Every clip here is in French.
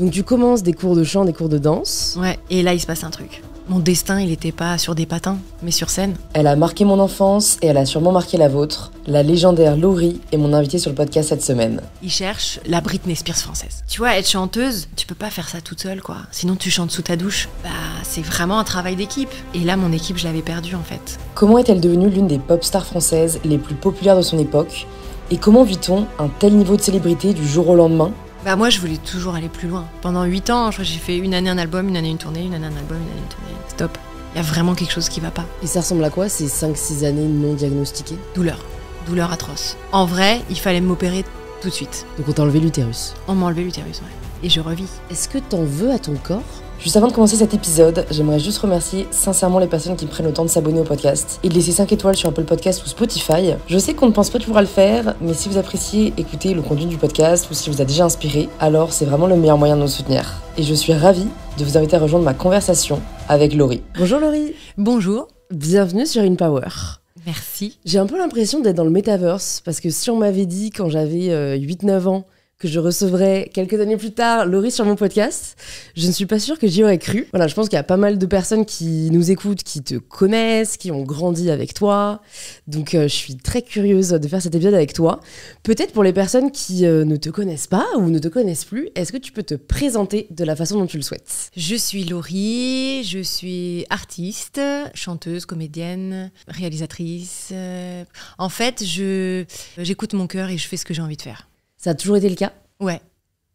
Donc tu commences des cours de chant, des cours de danse. Ouais, et là il se passe un truc. Mon destin, il n'était pas sur des patins, mais sur scène. Elle a marqué mon enfance et elle a sûrement marqué la vôtre. La légendaire Laurie est mon invitée sur le podcast cette semaine. Il cherche la Britney Spears française. Tu vois, être chanteuse, tu peux pas faire ça toute seule, quoi. Sinon, tu chantes sous ta douche. Bah, c'est vraiment un travail d'équipe. Et là, mon équipe, je l'avais perdue, en fait. Comment est-elle devenue l'une des pop stars françaises les plus populaires de son époque Et comment vit-on un tel niveau de célébrité du jour au lendemain bah moi je voulais toujours aller plus loin. Pendant 8 ans, j'ai fait une année un album, une année une tournée, une année un album, une année une tournée. Stop. Il y a vraiment quelque chose qui va pas. Et ça ressemble à quoi ces 5-6 années non diagnostiquées Douleur. Douleur atroce. En vrai, il fallait m'opérer tout de suite. Donc on t'a enlevé l'utérus On m'a enlevé l'utérus, ouais. Et je revis. Est-ce que t'en veux à ton corps Juste avant de commencer cet épisode, j'aimerais juste remercier sincèrement les personnes qui prennent le temps de s'abonner au podcast et de laisser 5 étoiles sur Apple Podcast ou Spotify. Je sais qu'on ne pense pas toujours à le faire, mais si vous appréciez écouter le contenu du podcast ou si vous a déjà inspiré, alors c'est vraiment le meilleur moyen de nous soutenir. Et je suis ravie de vous inviter à rejoindre ma conversation avec Laurie. Bonjour Laurie. Bonjour. Bienvenue sur power. Merci. J'ai un peu l'impression d'être dans le metaverse parce que si on m'avait dit quand j'avais 8-9 euh, ans que je recevrai quelques années plus tard Laurie sur mon podcast. Je ne suis pas sûre que j'y aurais cru. Voilà, je pense qu'il y a pas mal de personnes qui nous écoutent, qui te connaissent, qui ont grandi avec toi. Donc euh, je suis très curieuse de faire cet épisode avec toi. Peut-être pour les personnes qui euh, ne te connaissent pas ou ne te connaissent plus, est-ce que tu peux te présenter de la façon dont tu le souhaites Je suis Laurie, je suis artiste, chanteuse, comédienne, réalisatrice. Euh, en fait, je j'écoute mon cœur et je fais ce que j'ai envie de faire. Ça a toujours été le cas Ouais.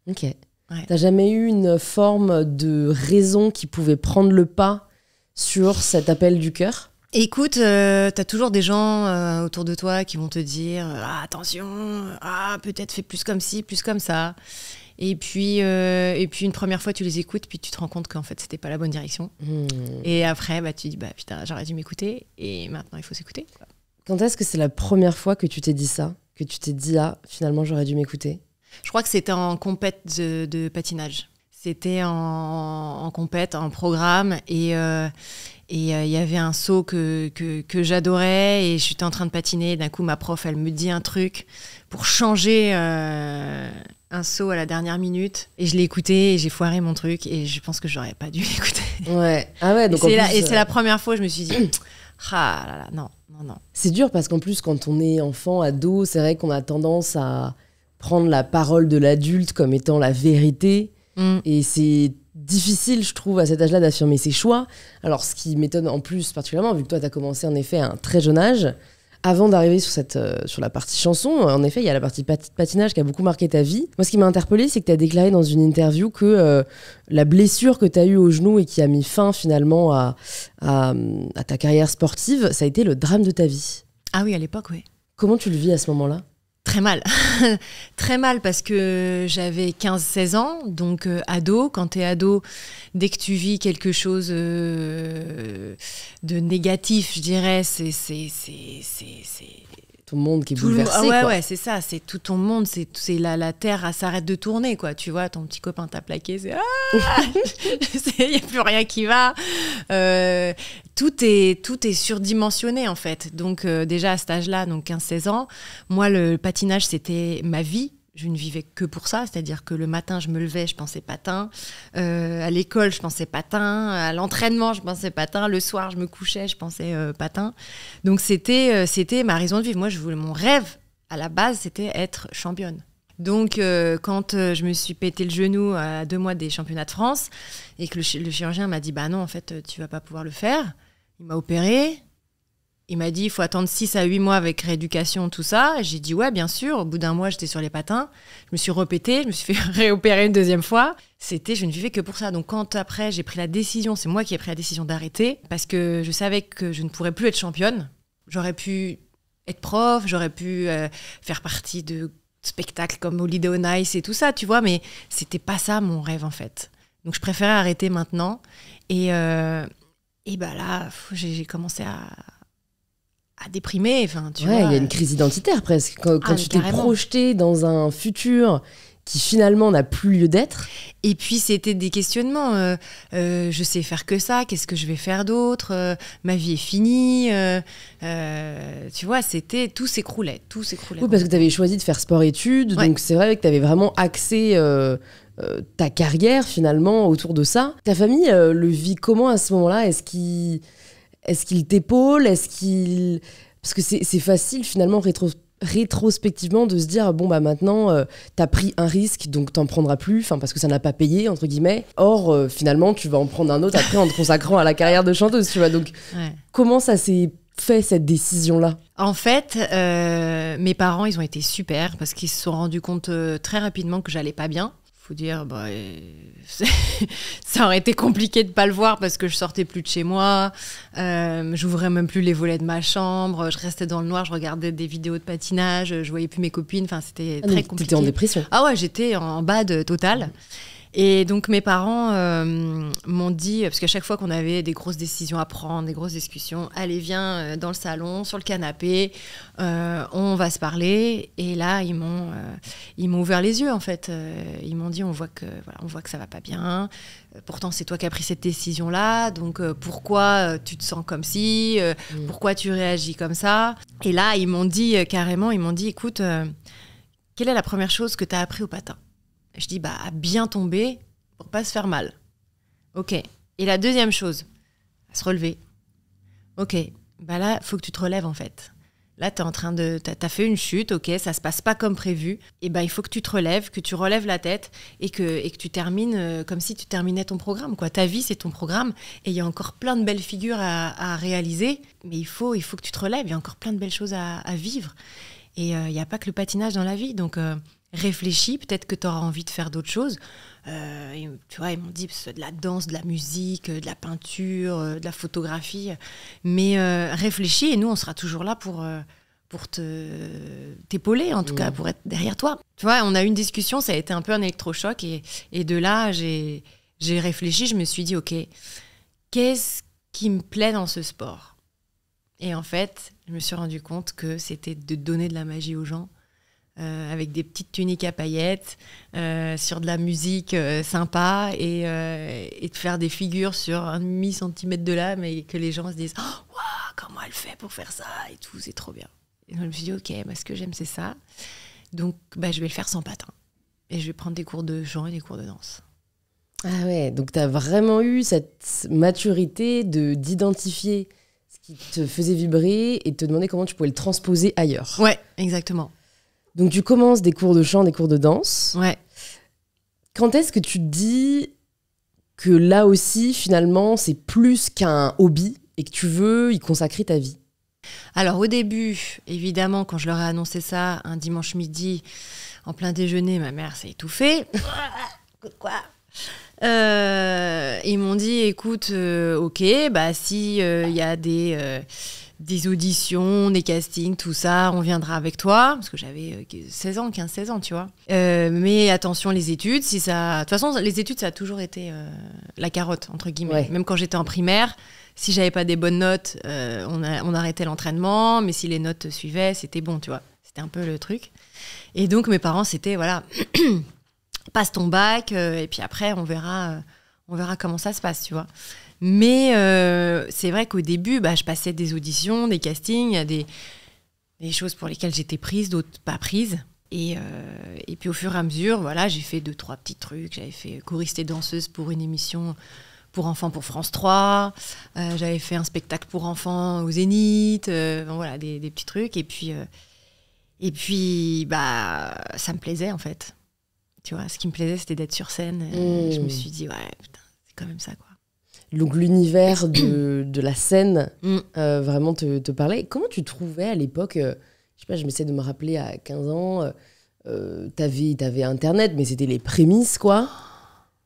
Ok. T'as jamais eu une forme de raison qui pouvait prendre le pas sur cet appel du cœur Écoute, euh, t'as toujours des gens euh, autour de toi qui vont te dire ah, attention, ah peut-être fais plus comme ci, plus comme ça. Et puis, euh, et puis une première fois, tu les écoutes, puis tu te rends compte qu'en fait, c'était pas la bonne direction. Hmm. Et après, bah, tu dis bah putain, j'aurais dû m'écouter, et maintenant il faut s'écouter. Quand est-ce que c'est la première fois que tu t'es dit ça que tu t'es dit, ah, finalement, j'aurais dû m'écouter Je crois que c'était en compète de, patinage. C'était en, en compète, en programme. Et. Euh, et euh, il y avait un saut que, que, j'adorais et je suis en train de patiner. d'un coup, ma prof, elle me dit un truc pour changer euh, un saut à la dernière minute. Et je l'ai écouté et j'ai foiré mon truc et je pense que j'aurais pas dû l'écouter. Ouais. Ah ouais, donc et c'est la, la, première fois où je me suis dit, ah là là, non, c'est dur parce qu'en plus, quand on est enfant, ado, c'est vrai qu'on a tendance à prendre la parole de l'adulte comme étant la vérité. Mm. Et c'est difficile, je trouve, à cet âge-là d'affirmer ses choix. Alors, ce qui m'étonne en plus particulièrement, vu que toi, tu as commencé en effet à un très jeune âge, avant d'arriver sur, euh, sur la partie chanson, en effet, il y a la partie patinage qui a beaucoup marqué ta vie. Moi, ce qui m'a interpellé, c'est que tu as déclaré dans une interview que euh, la blessure que tu as eue au genou et qui a mis fin finalement à ta carrière sportive, ça a été le drame de ta vie. Ah oui, à l'époque, oui. Comment tu le vis à ce moment-là Très mal. très mal parce que j'avais 15-16 ans, donc euh, ado. Quand t'es ado, dès que tu vis quelque chose euh, de négatif, je dirais, c'est tout le monde qui est tout ah ouais, c'est ça, c'est tout ton monde, c'est la, la terre s'arrête de tourner, quoi. Tu vois, ton petit copain t'a plaqué, c'est ah il n'y a plus rien qui va. Euh, tout est tout est surdimensionné en fait. Donc euh, déjà à cet âge-là, donc 15-16 ans, moi le patinage c'était ma vie je ne vivais que pour ça, c'est-à-dire que le matin, je me levais, je pensais patin. Euh, à l'école, je pensais patin. À l'entraînement, je pensais patin. Le soir, je me couchais, je pensais euh, patin. Donc, c'était euh, c'était ma raison de vivre. Moi, je voulais, mon rêve, à la base, c'était être championne. Donc, quand je me suis pété le genou à deux mois des championnats de France et que le, chirurgien m'a dit Bah non, en fait, tu vas pas pouvoir le faire, il m'a opéré. Il m'a dit, il faut attendre 6 à 8 mois avec rééducation, tout ça. J'ai dit, ouais, bien sûr. Au bout d'un mois, j'étais sur les patins. Je me suis repétée, je me suis fait réopérer une deuxième fois. C'était, je ne vivais que pour ça. Donc quand après, j'ai pris la décision, c'est moi qui ai pris la décision d'arrêter, parce que je savais que je ne pourrais plus être championne. J'aurais pu être prof, j'aurais pu euh, faire partie de spectacles comme Holiday on Ice et tout ça, tu vois, mais c'était pas ça mon rêve, en fait. Donc je préférais arrêter maintenant. Et, euh, et bah là, j'ai commencé à à déprimer. Enfin, tu ouais, il y a une crise identitaire presque. Quand, ah, tu t'es projeté dans un futur qui finalement n'a plus lieu d'être. Et puis c'était des questionnements. Euh, euh, je sais faire que ça, qu'est-ce que je vais faire d'autre euh, Ma vie est finie. tu vois, c'était tout s'écroulait, tout s'écroulait. Oui, parce que tu avais choisi de faire sport-études, donc c'est vrai que tu avais vraiment axé ta carrière finalement autour de ça. Ta famille le vit comment à ce moment-là Est-ce qu'ils est-ce qu'il t'épaule Est-ce qu'il. Parce que c'est facile finalement rétrospectivement de se dire bon bah maintenant euh, t'as pris un risque donc t'en prendras plus enfin parce que ça n'a pas payé entre guillemets or euh, finalement tu vas en prendre un autre après en te consacrant à la carrière de chanteuse tu vois donc comment ça s'est fait cette décision là en fait, euh, mes parents, ils ont été super parce qu'ils se sont rendus compte très rapidement que j'allais pas bien faut dire, bah, euh, ça aurait été compliqué de pas le voir parce que je sortais plus de chez moi, euh, j'ouvrais même plus les volets de ma chambre, je restais dans le noir, je regardais des vidéos de patinage, je voyais plus mes copines. Enfin, c'était ah, très compliqué. étais en dépression. Ah ouais, j'étais en bad total. Et donc mes parents euh, m'ont dit, parce qu'à chaque fois qu'on avait des grosses décisions à prendre, des grosses discussions, allez, viens euh, dans le salon, sur le canapé, euh, on va se parler. Et là, ils m'ont, ils m'ont ouvert les yeux, en fait. Ils m'ont dit, on voit que, voilà, on voit que ça va pas bien. Pourtant, c'est toi qui as pris cette décision-là. Donc, pourquoi tu te sens comme si mm. Pourquoi tu réagis comme ça Et là, ils m'ont dit carrément, ils m'ont dit, écoute, quelle est la première chose que tu as appris au patin je dis bah bien tomber pour pas se faire mal. Ok. Et la deuxième chose, se relever. Ok. Bah là, faut que tu te relèves en fait. Là, tu en train de. as fait une chute, ok, ça se passe pas comme prévu. Et ben, il faut que tu te relèves, que tu relèves la tête et que, et que tu termines euh, comme si tu terminais ton programme. Quoi. Ta vie, c'est ton programme et il y a encore plein de belles figures à, réaliser. Mais il faut, il faut que tu te relèves, il y a encore plein de belles choses à, vivre. Et euh, il n'y a pas que le patinage dans la vie. Donc, euh, réfléchis, peut-être que tu auras envie de faire d'autres choses. Euh, tu vois, ils m'ont dit de la danse, de la musique, euh, de la peinture, euh, de la photographie. Mais réfléchis et nous, on sera toujours là pour, pour te, t'épauler, en tout cas, mm. pour être derrière toi. Tu vois, on a eu une discussion, ça a été un peu un électrochoc. Et, et de là, j'ai, j'ai réfléchi, je me suis dit, OK, qu'est-ce qui me plaît dans ce sport Et en fait, je me suis rendu compte que c'était de donner de la magie aux gens euh, avec des petites tuniques à paillettes, euh, sur de la musique euh, sympa et, et, de faire des figures sur un demi centimètre de lame et que les gens se disent oh, comment elle fait pour faire ça et tout, c'est trop bien. Et donc, je me suis dit ok, bah, ce que j'aime c'est ça, donc bah, je vais le faire sans patin et je vais prendre des cours de chant et des cours de danse. Ah ouais, donc tu as vraiment eu cette maturité de d'identifier ce qui te faisait vibrer et de te demander comment tu pouvais le transposer ailleurs. Ouais, exactement. Donc tu commences des cours de chant, des cours de danse. Ouais. Quand est-ce que tu te dis que là aussi, finalement, c'est plus qu'un hobby et que tu veux y consacrer ta vie alors au début, évidemment, quand je leur ai annoncé ça un dimanche midi, en plein déjeuner, ma mère s'est étouffée. Quoi euh, Ils m'ont dit, écoute, euh, ok, bah si il euh, y a des des auditions, des castings, tout ça, on viendra avec toi, parce que j'avais 16 euh, ans, 15, 16 ans, tu vois. Euh, mais attention, les études, si ça. De toute façon, les études, ça a toujours été euh, la carotte, entre guillemets. Même quand j'étais en primaire, si j'avais pas des bonnes notes, on, arrêtait l'entraînement, mais si les notes suivaient, c'était bon, tu vois. C'était un peu le truc. Et donc, mes parents, c'était, voilà, passe ton bac, et puis après, on verra, on verra comment ça se passe, tu vois. Mais euh, c'est vrai qu'au début, bah, je passais des auditions, des castings, des, des choses pour lesquelles j'étais prise, d'autres pas prise. Et, euh, et, puis au fur et à mesure, voilà, j'ai fait deux, trois petits trucs. J'avais fait choriste et danseuse pour une émission pour enfants pour France 3. Euh, j'avais fait un spectacle pour enfants au Zénith. voilà, des, des, petits trucs. Et puis, et puis bah, ça me plaisait en fait. Tu vois, ce qui me plaisait, c'était d'être sur scène. Je me mmh. suis dit, ouais, c'est quand même ça, quoi. Donc l'univers de, la scène mm. euh, vraiment te, te parlait. Comment tu trouvais à l'époque, euh, je sais pas, je m'essaie de me rappeler à 15 ans, euh, t'avais, Internet, mais c'était les prémices quoi.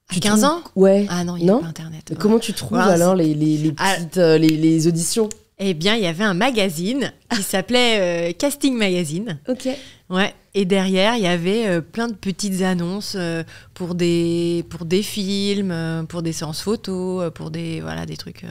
À 15 ans Ouais. Ah non, il n'y pas Internet. Comment tu trouves alors les, les, ah. auditions eh bien, il y avait un magazine qui s'appelait Casting Magazine. Ok. Ouais, et derrière, il y avait euh, plein de petites annonces euh, pour, des, pour des films, euh, pour des séances photos, pour des, voilà, des trucs,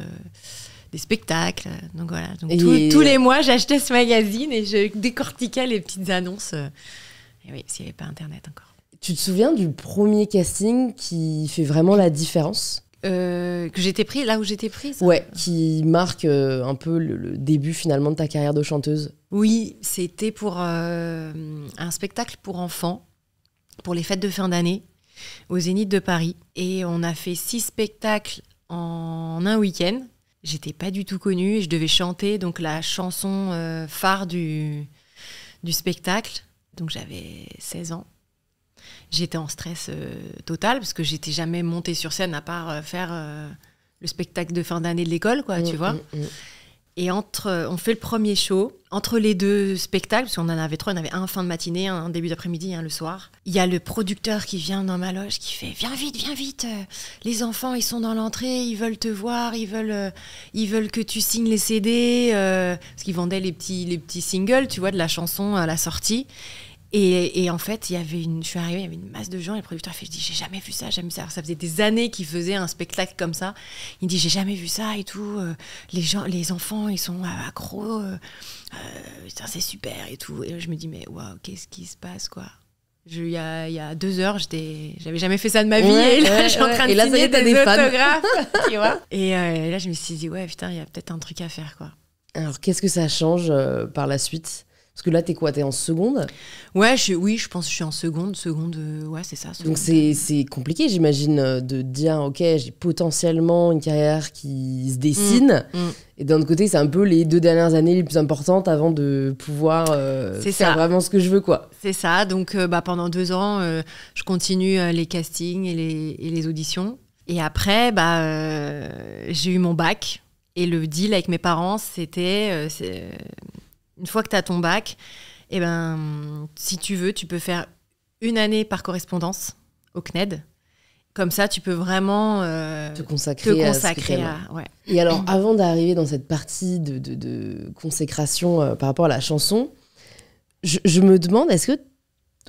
des spectacles. Donc voilà. tous les mois, j'achetais ce magazine et je décortiquais les petites annonces. Et oui, s'il n'y avait pas Internet encore. Tu te souviens du premier casting qui fait vraiment la différence euh, que j'étais prise, là où j'étais prise. Ouais, qui marque euh, un peu le, début finalement de ta carrière de chanteuse. Oui, c'était pour euh, un spectacle pour enfants, pour les fêtes de fin d'année, au Zénith de Paris. Et on a fait six spectacles en un week-end. J'étais pas du tout connue et je devais chanter donc la chanson phare du, du spectacle. Donc j'avais 16 ans j'étais en stress euh, total parce que j'étais jamais montée sur scène à part euh, faire euh, le spectacle de fin d'année de l'école, quoi, tu mm, vois. Mm, mm. Et entre, on fait le premier show. Entre les deux spectacles, parce qu'on en avait trois, on avait un fin de matinée, un début d'après-midi, un le soir. Il y a le producteur qui vient dans ma loge, qui fait Viens vite, viens vite Les enfants, ils sont dans l'entrée, ils veulent te voir, ils veulent, ils veulent que tu signes les CD. parce qu'ils vendaient les petits, les petits singles, tu vois, de la chanson à la sortie. Et, en fait, il y avait une, je suis arrivée, il y avait une masse de gens. Et le producteur a fait, je dis, j'ai jamais vu ça, jamais vu ça. Alors, ça faisait des années qu'il faisait un spectacle comme ça. Il dit, j'ai jamais vu ça et tout. Euh, les gens, les enfants, ils sont accros. Euh, euh, c'est super et tout. Et je me dis, mais waouh, qu'est-ce qui se passe, quoi il y, a, deux heures, j'avais jamais fait ça de ma vie. et là, je suis en train de et des, tu vois. Et là, je me suis dit, ouais, putain, il y a peut-être un truc à faire, quoi. Alors, qu'est-ce que ça change par la suite parce que là, t'es quoi T'es en seconde Ouais, je, oui, je pense que je suis en seconde. Seconde, euh, ouais, c'est ça. Donc c'est compliqué, j'imagine, euh, de dire, ok, j'ai potentiellement une carrière qui se dessine. Mm, mm. Et d'un autre côté, c'est un peu les deux dernières années les plus importantes avant de pouvoir euh, faire vraiment ce que je veux, quoi. C'est ça. Donc bah, pendant deux ans, je continue les castings et les, et les, auditions. Et après, bah, j'ai eu mon bac. Et le deal avec mes parents, c'était une fois que tu as ton bac, eh ben, si tu veux, tu peux faire une année par correspondance au CNED. Comme ça, tu peux vraiment euh, te consacrer, te à. Et alors, avant d'arriver dans cette partie de, consécration euh, par rapport à la chanson, je, je me demande, est-ce que,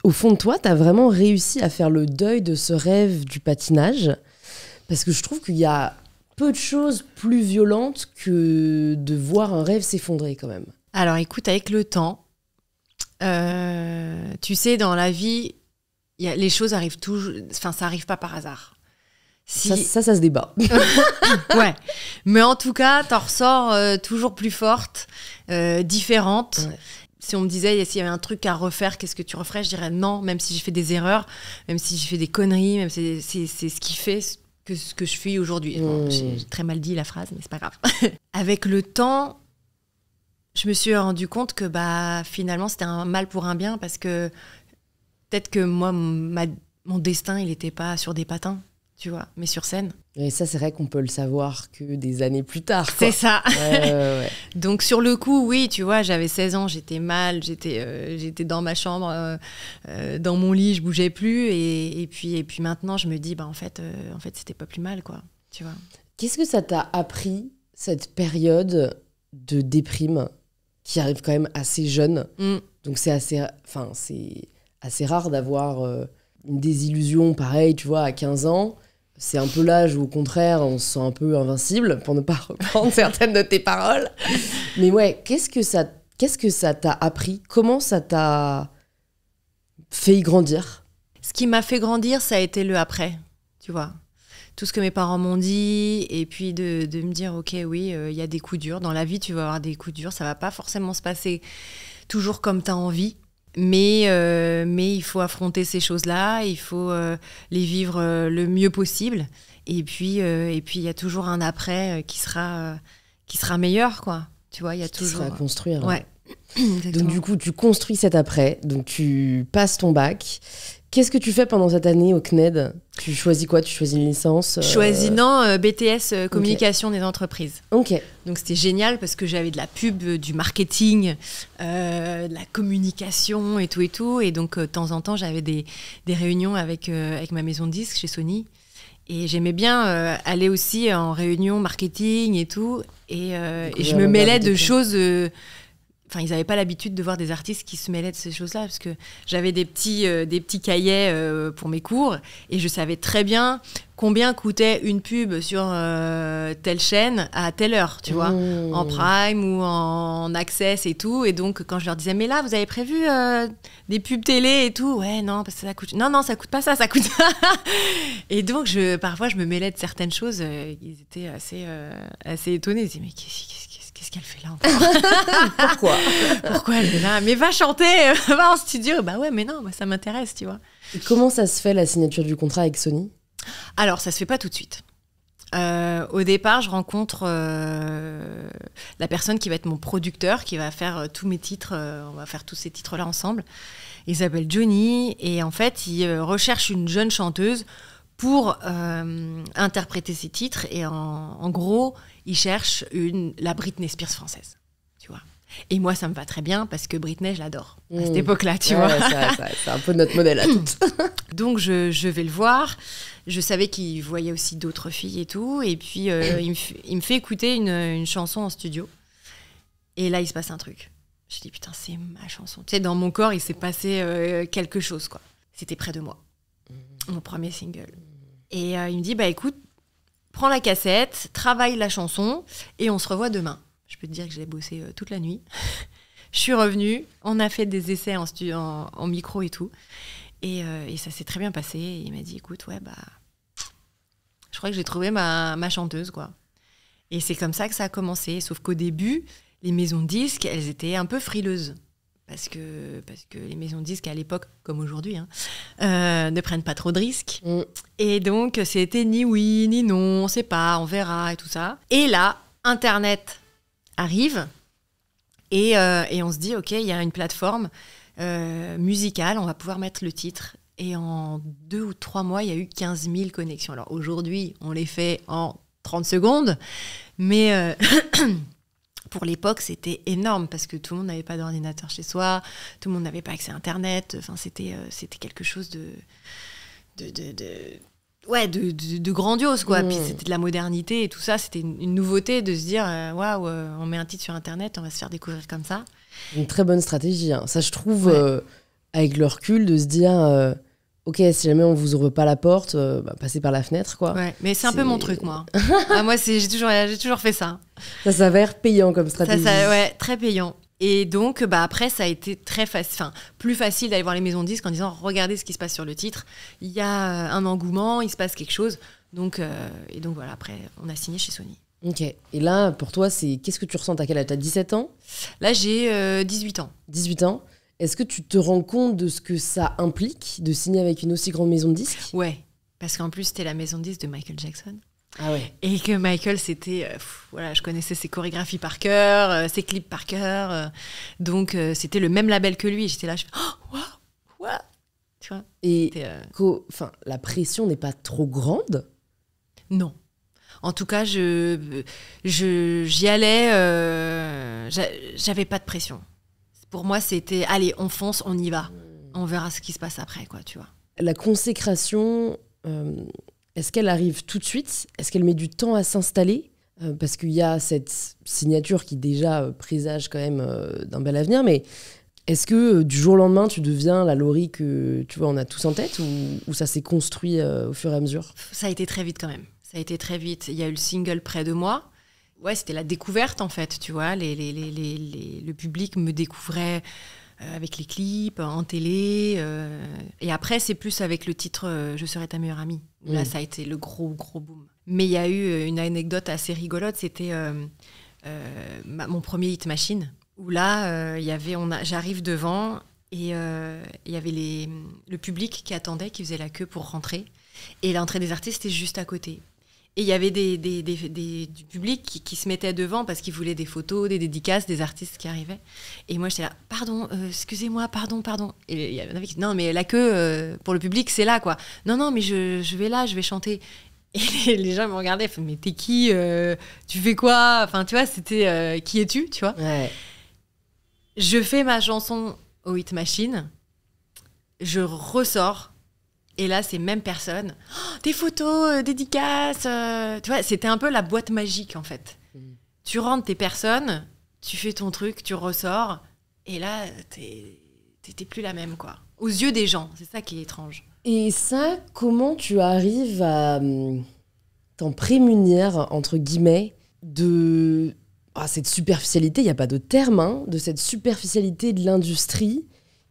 au fond de toi, tu as vraiment réussi à faire le deuil de ce rêve du patinage Parce que je trouve qu'il y a peu de choses plus violentes que de voir un rêve s'effondrer, quand même. Alors écoute, avec le temps, euh, tu sais, dans la vie, y a, les choses arrivent toujours. Enfin, ça arrive pas par hasard. Ça, ça, se débat. ouais. Mais en tout cas, t'en ressors euh, toujours plus forte, euh, différente. Si on me disait s'il y avait un truc à refaire, qu'est-ce que tu referais Je dirais non, même si j'ai fait des erreurs, même si j'ai fait des conneries, même si c'est ce qui fait que ce que je suis aujourd'hui. Mmh. j'ai très mal dit la phrase, mais c'est pas grave. Avec le temps, je me suis rendu compte que bah, finalement, c'était un mal pour un bien parce que peut-être que moi, mon destin, il n'était pas sur des patins, tu vois, mais sur scène. Et ça, c'est vrai qu'on peut le savoir que des années plus tard. C'est ça. Donc, sur le coup, oui, tu vois, j'avais 16 ans, j'étais mal, j'étais euh, j'étais dans ma chambre, euh, euh, dans mon lit, je bougeais plus. Et, et, puis, et puis maintenant, je me dis, bah, en fait, en fait c'était pas plus mal, quoi. Tu vois. Qu'est-ce que ça t'a appris, cette période de déprime qui arrive quand même assez jeune, mm. Donc c'est assez, enfin, c'est assez rare d'avoir euh, une désillusion pareille, tu vois, à 15 ans. C'est un peu l'âge où, au contraire, on se sent un peu invincible, pour ne pas reprendre certaines de tes paroles. Mais ouais, qu'est-ce que ça quest que ça t'a appris Comment ça t'a fait grandir Ce qui m'a fait grandir, ça a été le après, tu vois tout ce que mes parents m'ont dit, et puis de, me dire, ok, oui, euh, il y a des coups durs. Dans la vie, tu vas avoir des coups durs, ça va pas forcément se passer toujours comme tu as envie. Mais, euh, mais il faut affronter ces choses-là, il faut euh, les vivre le mieux possible. Et puis, et puis il y a toujours un après qui, sera, qui sera meilleur, quoi. Tu vois, il y a toujours. à construire. Ouais. Donc du coup, tu construis cet après, donc tu passes ton bac Qu'est-ce que tu fais pendant cette année au CNED Tu choisis quoi Tu choisis une licence euh, Choisis non, euh, BTS euh, communication des entreprises. Ok. Donc c'était génial parce que j'avais de la pub, du marketing, de la communication et tout et tout. Et donc de temps en temps j'avais des, des, réunions avec, avec ma maison de disques chez Sony. Et j'aimais bien aller aussi en réunion marketing et tout. et je me mêlais de choses Enfin, ils n'avaient pas l'habitude de voir des artistes qui se mêlaient de ces choses-là, parce que j'avais des petits, euh, des petits cahiers euh, pour mes cours, et je savais très bien combien coûtait une pub sur euh, telle chaîne à telle heure, tu vois, en prime ou en access et tout. Et donc, quand je leur disais, mais là, vous avez prévu des pubs télé et tout, ouais, non, parce que ça coûte, non, non, ça coûte pas ça, ça coûte pas et donc, parfois, je me mêlais de certaines choses. ils étaient assez, assez étonnés. Ils disaient, mais qu'est-ce qu'elle fait là encore Pourquoi Pourquoi elle est là Mais va chanter, va en studio. Bah ouais, mais non, bah ça m'intéresse, tu vois. comment ça se fait la signature du contrat avec Sony Alors, ça se fait pas tout de suite. Euh, au départ, je rencontre euh, la personne qui va être mon producteur, qui va faire euh, tous mes titres, on va faire tous ces titres-là ensemble. Il s'appelle Johnny et en fait, il recherche une jeune chanteuse pour euh, interpréter ses titres. Et en, gros, il cherche une, la Britney Spears française. Tu vois et moi, ça me va très bien parce que Britney, je l'adore à cette hmm. époque-là, tu vois. c'est un peu notre modèle à toutes. Donc, je, vais le voir. Je savais qu'il voyait aussi d'autres filles et tout. Et puis, euh, il, me, fait écouter une, chanson en studio. Et là, il se passe un truc. Je dis, putain, c'est ma chanson. Tu sais, dans mon corps, il s'est passé euh, quelque chose, quoi. C'était près de moi. Hmm. Mon premier single. Et euh, il me dit, bah écoute, prends la cassette, travaille la chanson et on se revoit demain. Je peux te dire que j'ai bossé euh, toute la nuit. je suis revenue, on a fait des essais en, studio, en micro et tout. Euh, et, ça s'est très bien passé. il m'a dit, écoute, ouais, bah, je crois que j'ai trouvé ma, chanteuse, quoi. Et c'est comme ça que ça a commencé. Sauf qu'au début, les maisons de disques, elles étaient un peu frileuses parce que, parce que les maisons de disques à l'époque, comme aujourd'hui, hein, euh, ne prennent pas trop de risques. Mm. Et donc, c'était ni oui, ni non, on sait pas, on verra et tout ça. Et là, Internet arrive et, euh, et on se dit, OK, il y a une plateforme euh, musicale, on va pouvoir mettre le titre. Et en deux ou trois mois, il y a eu 15 000 connexions. Alors aujourd'hui, on les fait en 30 secondes, mais... pour l'époque, c'était énorme parce que tout le monde n'avait pas d'ordinateur chez soi, tout le monde n'avait pas accès à Internet. Enfin, c'était euh, c'était quelque chose de ouais de, grandiose quoi. Puis mm. c'était de la modernité et tout ça. C'était une, nouveauté de se dire euh, waouh, euh, on met un titre sur Internet, on va se faire découvrir comme ça. Une très bonne stratégie. Hein. Ça, je trouve, avec le recul, de se dire ok, si jamais on vous ouvre pas la porte, euh, bah, passez par la fenêtre, quoi. Ouais, mais c'est un peu mon truc, moi. Ah, moi, j'ai toujours, toujours fait ça. Ça s'avère payant comme stratégie. Ça, ouais, très payant. Et donc, bah, après, ça a été très facile, enfin, plus facile d'aller voir les maisons de disques en disant regardez ce qui se passe sur le titre. Il y a euh, un engouement, il se passe quelque chose. Donc, euh, et donc voilà, après, on a signé chez Sony. Ok. Et là, pour toi, c'est qu'est-ce que tu ressens à quel âge T'as 17 ans Là, j'ai 18 ans. 18 ans est-ce que tu te rends compte de ce que ça implique de signer avec une aussi grande maison de disques Ouais, parce qu'en plus, c'était la maison de disques de Michael Jackson. Ah ouais. Et que Michael, c'était. Euh, voilà, je connaissais ses chorégraphies par cœur, euh, ses clips par cœur. Euh, donc, c'était le même label que lui. J'étais là, je fais. Oh, wow, Tu vois Et enfin, la pression n'est pas trop grande Non. En tout cas, je j'y allais. j'avais pas de pression. Pour moi, c'était allez, on fonce, on y va. On verra ce qui se passe après, quoi, tu vois. La consécration, euh, est-ce qu'elle arrive tout de suite Est-ce qu'elle met du temps à s'installer euh, Parce qu'il y a cette signature qui déjà euh, présage quand même d'un bel avenir, mais est-ce que du jour au lendemain, tu deviens la Laurie que tu vois, on a tous en tête ou, ou ça s'est construit au fur et à mesure Ça a été très vite quand même. Ça a été très vite. Il y a eu le single près de moi ouais, c'était la découverte en fait, tu vois. le public me découvrait euh, avec les clips, en télé. Euh, et après, c'est plus avec le titre euh, Je serai ta meilleure amie. Là, mm. ça a été le gros, gros boom. Mais il y a eu une anecdote assez rigolote, c'était mon premier hit machine, où là, il y avait, j'arrive devant et il y avait le public qui attendait, qui faisait la queue pour rentrer. Et l'entrée des artistes était juste à côté. Et il y avait des, des, du public qui, se mettait devant parce qu'ils voulaient des photos, des dédicaces, des artistes qui arrivaient. Et moi, j'étais là, pardon, euh, excusez-moi, pardon, pardon. Et il y en avait qui non, mais la queue, euh, pour le public, c'est là, quoi. Non, non, mais je, vais là, je vais chanter. Et les, gens me regardaient, mais t'es qui euh, Tu fais quoi Enfin, tu vois, c'était qui es-tu, tu vois Je fais ma chanson au Hit Machine, je ressors, et là, ces mêmes personnes, des oh, photos, euh, dédicaces. Euh, tu vois, c'était un peu la boîte magique, en fait. Mm. Tu rentres tes personnes, tu fais ton truc, tu ressors. Et là, t'étais plus la même, quoi. Aux yeux des gens. C'est ça qui est étrange. Et ça, comment tu arrives à hum, t'en prémunir, entre guillemets, de ah, cette superficialité, il n'y a pas de terme, hein, de cette superficialité de l'industrie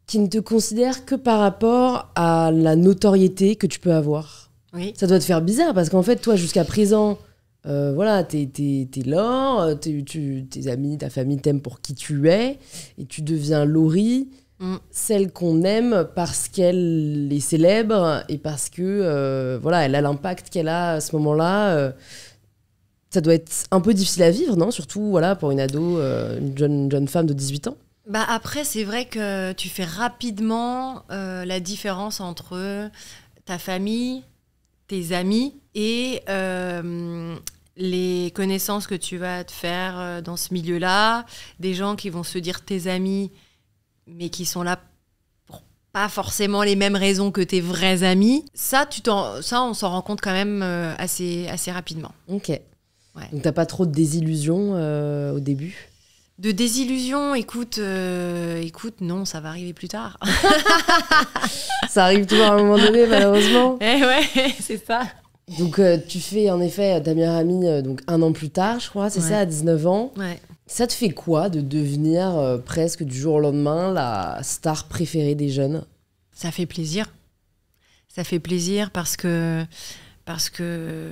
qui ne te considèrent que par rapport à la notoriété que tu peux avoir. Ça doit te faire bizarre parce qu'en fait, toi, jusqu'à présent, euh, voilà, t'es es, Laure, tes amis, ta famille t'aiment pour qui tu es, et tu deviens Laurie, mm. celle qu'on aime parce qu'elle est célèbre et parce que euh, voilà, elle a l'impact qu'elle a à ce moment-là. Euh, ça doit être un peu difficile à vivre, non Surtout voilà, pour une ado, une jeune, une jeune femme de 18 ans. Bah, après, c'est vrai que tu fais rapidement euh, la différence entre ta famille, tes amis et euh, les connaissances que tu vas te faire euh, dans ce milieu-là, des gens qui vont se dire tes amis, mais qui sont là pour pas forcément les mêmes raisons que tes vrais amis. Ça, tu ça on s'en rend compte quand même assez, assez rapidement. Ok. Ouais. Donc t'as pas trop de désillusions au début de désillusion, écoute, euh, écoute, non, ça va arriver plus tard. ça arrive toujours à un moment donné, malheureusement. Eh ouais, c'est ça. Donc euh, tu fais en effet ta meilleure amie donc un an plus tard, je crois, c'est ça, à 19 ans. Ouais. Ça te fait quoi de devenir euh, presque du jour au lendemain la star préférée des jeunes Ça fait plaisir. Ça fait plaisir parce que parce que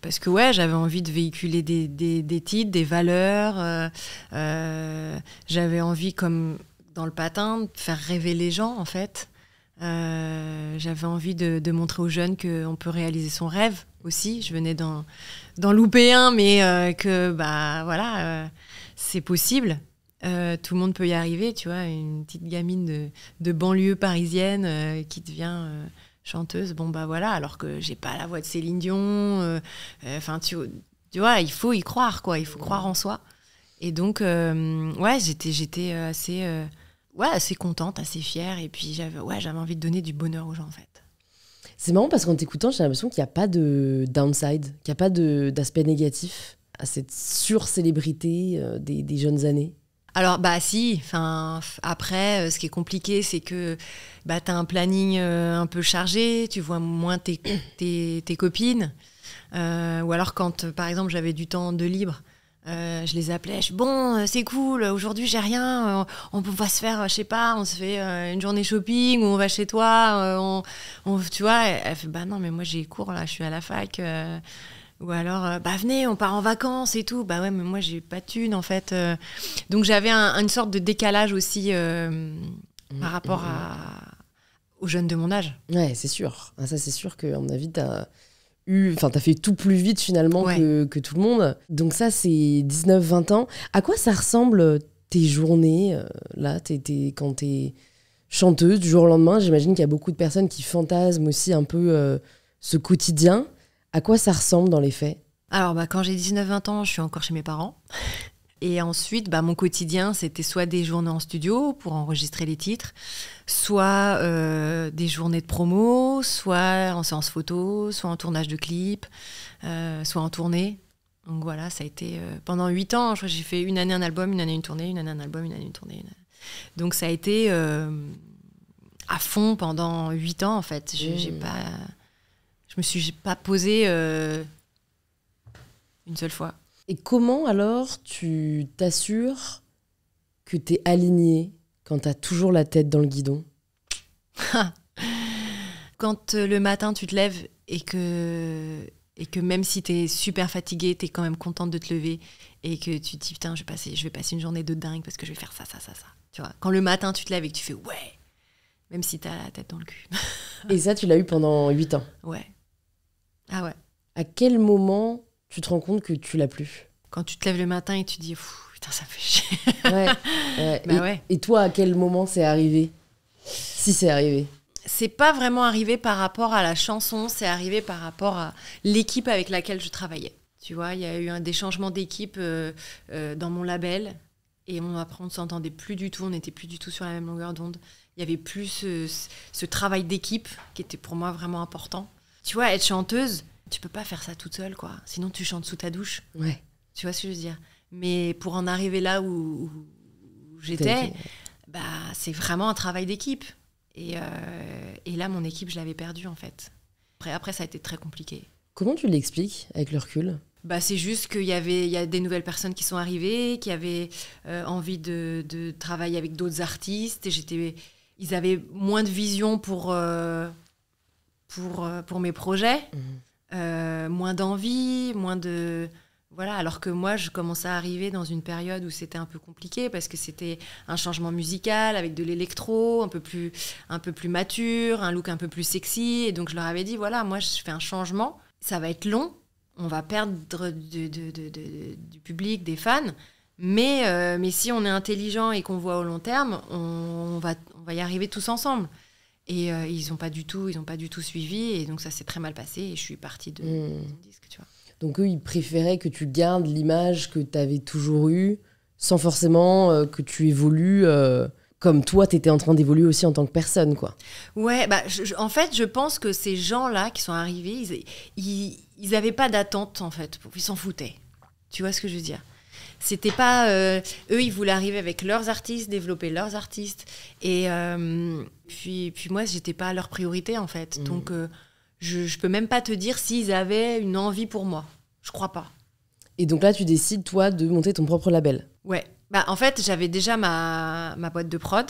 parce que ouais j'avais envie de véhiculer des, des, des titres des valeurs euh, euh, j'avais envie comme dans le patin de faire rêver les gens en fait euh, j'avais envie de, montrer aux jeunes qu'on peut réaliser son rêve aussi je venais dans dans louper un mais que bah voilà c'est possible tout le monde peut y arriver tu vois une petite gamine de, de banlieue parisienne qui devient chanteuse, bon bah voilà, alors que j'ai pas la voix de Céline Dion. Euh, euh, enfin, tu, tu, vois, il faut y croire, quoi. Il faut croire en soi. Et donc, euh, ouais, j'étais, j'étais assez, ouais, assez contente, assez fière. Et puis, j'avais, ouais, j'avais envie de donner du bonheur aux gens, en fait. C'est marrant parce qu'en t'écoutant, j'ai l'impression qu'il n'y a pas de downside, qu'il n'y a pas d'aspect négatif à cette sur-célébrité des jeunes années. Alors, bah si, enfin, après, euh, ce qui est compliqué, c'est que bah, un planning euh, un peu chargé, tu vois moins tes, tes, tes copines. Euh, ou alors quand, par exemple, j'avais du temps de libre, je les appelais, je bon, c'est cool, aujourd'hui j'ai rien, on, peut va se faire, je sais pas, on se fait une journée shopping ou on va chez toi, on, tu vois, elle, fait, bah non, mais moi j'ai cours là, je suis à la fac. Ou alors, euh, bah venez, on part en vacances et tout. Bah ouais, mais moi j'ai pas de thunes en fait. Euh. donc j'avais une sorte de décalage aussi euh, mm, par rapport mm, mm. à, aux jeunes de mon âge. Ouais, c'est sûr. Ah, ça, c'est sûr qu'à mon avis, t'as eu, enfin, fait tout plus vite finalement que, tout le monde. Donc ça, c'est 19-20 ans. À quoi ça ressemble tes journées là, es, quand t'es chanteuse du jour au lendemain J'imagine qu'il y a beaucoup de personnes qui fantasment aussi un peu ce quotidien. À quoi ça ressemble dans les faits Alors, bah, quand j'ai 19-20 ans, je suis encore chez mes parents. Et ensuite, bah, mon quotidien, c'était soit des journées en studio pour enregistrer les titres, soit euh, des journées de promo, soit en séance photo, soit en tournage de clip, euh, soit en tournée. Donc voilà, ça a été euh, pendant huit ans. Je j'ai fait une année un album, une année une tournée, une année un album, une année une tournée. Donc ça a été à fond pendant huit ans en fait. J'ai hmm. pas je me suis pas posée euh, une seule fois. Et comment alors tu t'assures que tu es aligné quand tu as toujours la tête dans le guidon Quand euh, le matin tu te lèves et que, et que même si tu es super fatiguée, tu es quand même contente de te lever et que tu te dis putain, je vais, passer, je vais passer une journée de dingue parce que je vais faire ça, ça, ça, ça. Tu vois, quand le matin tu te lèves et que tu fais ouais, même si tu as la tête dans le cul. et ça, tu l'as eu pendant 8 ans Ouais. Ah ouais. À quel moment tu te rends compte que tu l'as plus Quand tu te lèves le matin et tu dis putain ça fait chier. Bah ouais. et, toi à quel moment c'est arrivé Si c'est arrivé. C'est pas vraiment arrivé par rapport à la chanson, c'est arrivé par rapport à l'équipe avec laquelle je travaillais. Tu vois, il y a eu un, des changements d'équipe euh, euh, dans mon label et on apprend on s'entendait plus du tout, on n'était plus du tout sur la même longueur d'onde. Il y avait plus ce travail d'équipe qui était pour moi vraiment important. Tu vois, être chanteuse, tu peux pas faire ça toute seule, quoi. Sinon, tu chantes sous ta douche. Ouais. Tu vois ce que je veux dire Mais pour en arriver là où, j'étais, bah, c'est vraiment un travail d'équipe. Euh, et, là, mon équipe, je l'avais perdue, en fait. Après, après, ça a été très compliqué. Comment tu l'expliques avec le recul bah, c'est juste qu'il y avait il y a des nouvelles personnes qui sont arrivées, qui avaient euh, envie de, travailler avec d'autres artistes. Et j'étais, ils avaient moins de vision pour euh, pour, euh, pour mes projets, mhm. euh, moins d'envie, moins de... Voilà, alors que moi, je commençais à arriver dans une période où c'était un peu compliqué parce que c'était un changement musical avec de l'électro, un peu plus, un peu plus mature, un look un peu plus sexy. Et donc, je leur avais dit, voilà, moi, je fais un changement. Ça va être long. On va perdre du, public, des fans. Mais, euh, mais si on est intelligent et qu'on voit au long terme, on, on, va, on va y arriver tous ensemble. Et euh, ils n'ont pas du tout, pas du tout suivi. Et donc ça s'est très mal passé. Et je suis partie de, mmh. disque, tu vois. Donc eux, ils préféraient que tu gardes l'image que tu avais toujours eue, sans forcément euh, que tu évolues euh, comme toi, tu étais en train d'évoluer aussi en tant que personne, quoi. Ouais, bah, en fait, je pense que ces gens-là qui sont arrivés, ils n'avaient pas d'attente, en fait. Ils s'en foutaient. Tu vois ce que je veux dire c'était pas. Euh, eux, ils voulaient arriver avec leurs artistes, développer leurs artistes. Et euh, puis, puis moi, j'étais pas leur priorité, en fait. Mm. Donc, euh, je, peux même pas te dire s'ils avaient une envie pour moi. Je crois pas. Et donc là, tu décides, toi, de monter ton propre label Ouais. Bah, en fait, j'avais déjà ma, boîte de prod.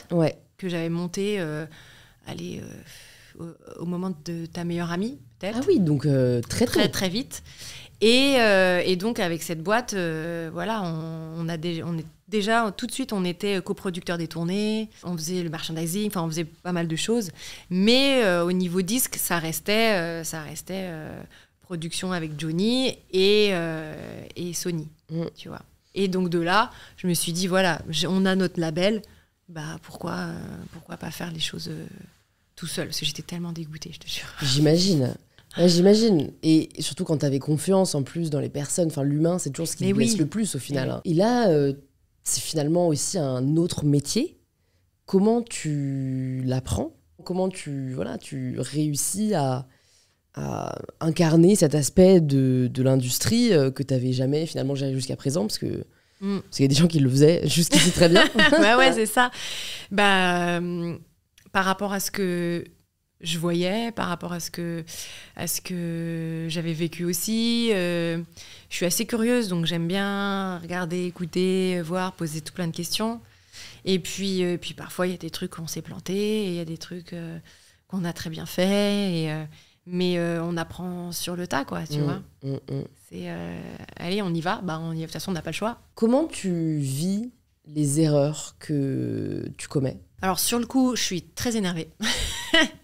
Que j'avais montée. allez au moment de ta meilleure amie, peut-être. Ah oui, donc très, très, très très vite. Euh, et, donc avec cette boîte, euh, voilà, on, a on est déjà tout de suite on était coproducteur des tournées, on faisait le merchandising, enfin on faisait pas mal de choses, mais euh, au niveau disque ça restait, ça restait production avec Johnny et, Sony, mm. tu vois. Et donc de là, je me suis dit voilà, on a notre label, bah pourquoi pourquoi pas faire les choses tout seul parce que j'étais tellement dégoûtée, je te jure. J'imagine. J'imagine. Et surtout quand tu avais confiance en plus dans les personnes, enfin l'humain, c'est toujours ce qui te blesse le plus au final. Hein. Et là, euh, c'est finalement aussi un autre métier. Comment tu l'apprends Comment tu, voilà, tu réussis à, incarner cet aspect de, l'industrie euh, que tu n'avais jamais finalement géré jusqu'à présent Parce que mm. parce qu'il y a des gens qui le faisaient jusqu'ici très bien. ouais, ouais, c'est ça. Bah, euh, par rapport à ce que je voyais par rapport à ce que, à ce que j'avais vécu aussi. Euh, je suis assez curieuse, donc j'aime bien regarder, écouter, voir, poser tout plein de questions. Et puis, euh, puis parfois, il y a des trucs qu'on s'est planté, il y a des trucs euh, qu'on a très bien fait, et, mais on apprend sur le tas, quoi, tu mm, vois. Mm, mm. allez, on y va, bah, on y... de toute façon, on n'a pas le choix. Comment tu vis les erreurs que tu commets alors sur le coup, je suis très énervée.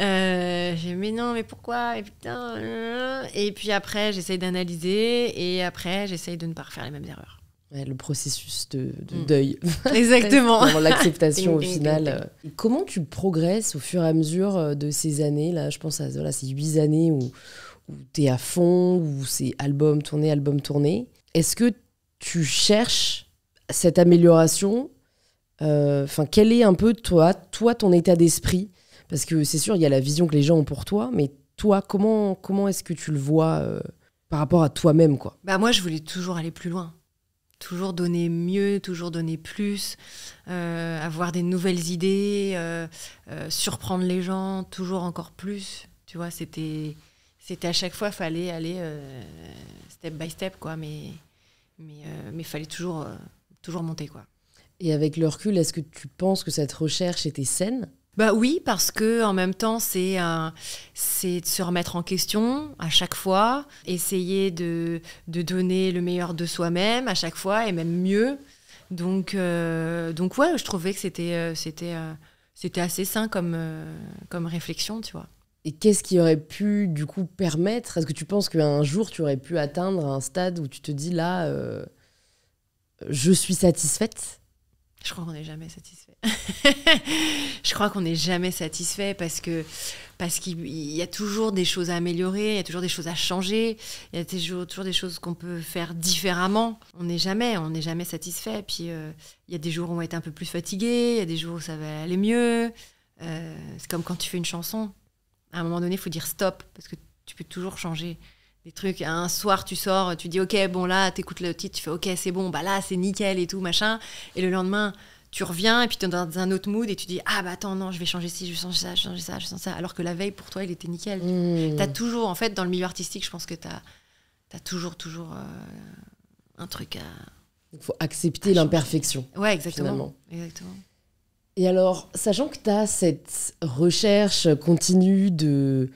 Euh, j'ai mais non, mais pourquoi Et puis après, j'essaye d'analyser et après, j'essaye de ne pas refaire les mêmes erreurs. le processus de, mm. deuil. Exactement. L'acceptation au final. Euh, comment tu progresses au fur et à mesure euh, de ces années Là, je pense à voilà, ces huit années où, où tu es à fond, où c'est album tourné, album tourné. Est-ce que tu cherches cette amélioration Enfin, quel est un peu toi, toi ton état d'esprit parce que c'est sûr, il y a la vision que les gens ont pour toi, mais toi, comment, comment est-ce que tu le vois euh, par rapport à toi-même quoi bah Moi, je voulais toujours aller plus loin. Toujours donner mieux, toujours donner plus, euh, avoir des nouvelles idées, euh, surprendre les gens, toujours encore plus. Tu vois, c'était, c'était à chaque fois, fallait aller step by step, quoi. Mais, mais, fallait toujours, toujours monter, quoi. Et avec le recul, est-ce que tu penses que cette recherche était saine bah oui, parce que en même temps, c'est de se remettre en question à chaque fois, essayer de, donner le meilleur de soi-même à chaque fois et même mieux. Donc euh, ouais, je trouvais que c'était euh, euh, assez sain comme euh, comme réflexion, tu vois. Et qu'est-ce qui aurait pu du coup permettre Est-ce que tu penses qu'un jour tu aurais pu atteindre un stade où tu te dis là, je suis satisfaite je crois qu'on n'est jamais satisfait. je crois qu'on n'est jamais satisfait parce que parce qu'il y a toujours des choses à améliorer, il y a toujours des choses à changer, il y a toujours, des choses qu'on peut faire différemment. On n'est jamais, on n'est jamais satisfait. Puis euh, il y a des jours où on va être un peu plus fatigué, il y a des jours où ça va aller mieux. Euh, c'est comme quand tu fais une chanson. À un moment donné, il faut dire stop parce que tu peux toujours changer les trucs. Hein, un soir, tu sors, tu dis ok, bon là, t'écoutes le titre, tu fais ok, c'est bon, bah là, c'est nickel et tout, machin. Et le lendemain, tu reviens et puis tu dans un autre mood et tu dis ah bah attends, non, je vais changer ci, je vais changer ça, je vais changer ça, je vais ça. Alors que la veille, pour toi, il était nickel. Mmh. T'as Tu toujours, en fait, dans le milieu artistique, je pense que t'as as, toujours, toujours euh, un truc à. Il faut accepter l'imperfection. Ouais, exactement. Exactement. Et alors, sachant que tu as cette recherche continue de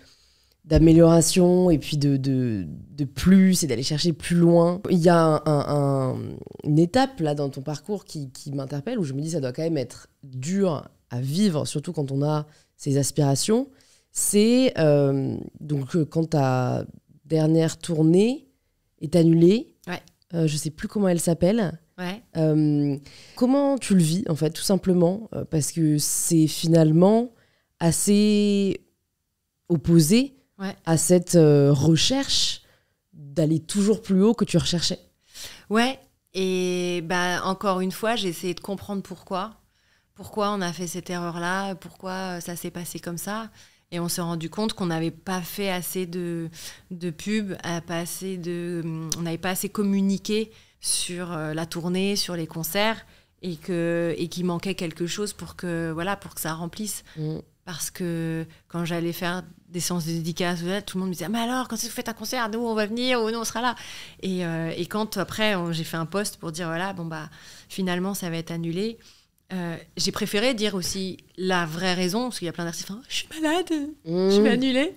d'amélioration et puis de, de, de plus et d'aller chercher plus loin. Il y a un, une étape là dans ton parcours qui, qui m'interpelle où je me dis ça doit quand même être dur à vivre, surtout quand on a ses aspirations. C'est euh, donc euh, quand ta dernière tournée est annulée. Ouais. Euh, je sais plus comment elle s'appelle. Euh, comment tu le vis en fait, tout simplement, parce que c'est finalement assez opposé à cette euh, recherche d'aller toujours plus haut que tu recherchais. Ouais, et bah, encore une fois, j'ai essayé de comprendre pourquoi. Pourquoi on a fait cette erreur-là, pourquoi euh, ça s'est passé comme ça. Et on s'est rendu compte qu'on n'avait pas fait assez de, de pubs, pas assez de, hum, on n'avait pas assez communiqué sur euh, la tournée, sur les concerts, et que et qu'il manquait quelque chose pour que voilà pour que ça remplisse. Mm. Parce que quand j'allais faire des séances de dédicaces, tout le monde me disait Mais alors, quand que vous faites un concert, nous, on va venir, ou nous, on sera là. Et, euh, et quand après, j'ai fait un poste pour dire Voilà, bon, bah, finalement, ça va être annulé. Euh, j'ai préféré dire aussi la vraie raison, parce qu'il y a plein d'artistes qui oh, Je suis malade, je vais mm. annuler.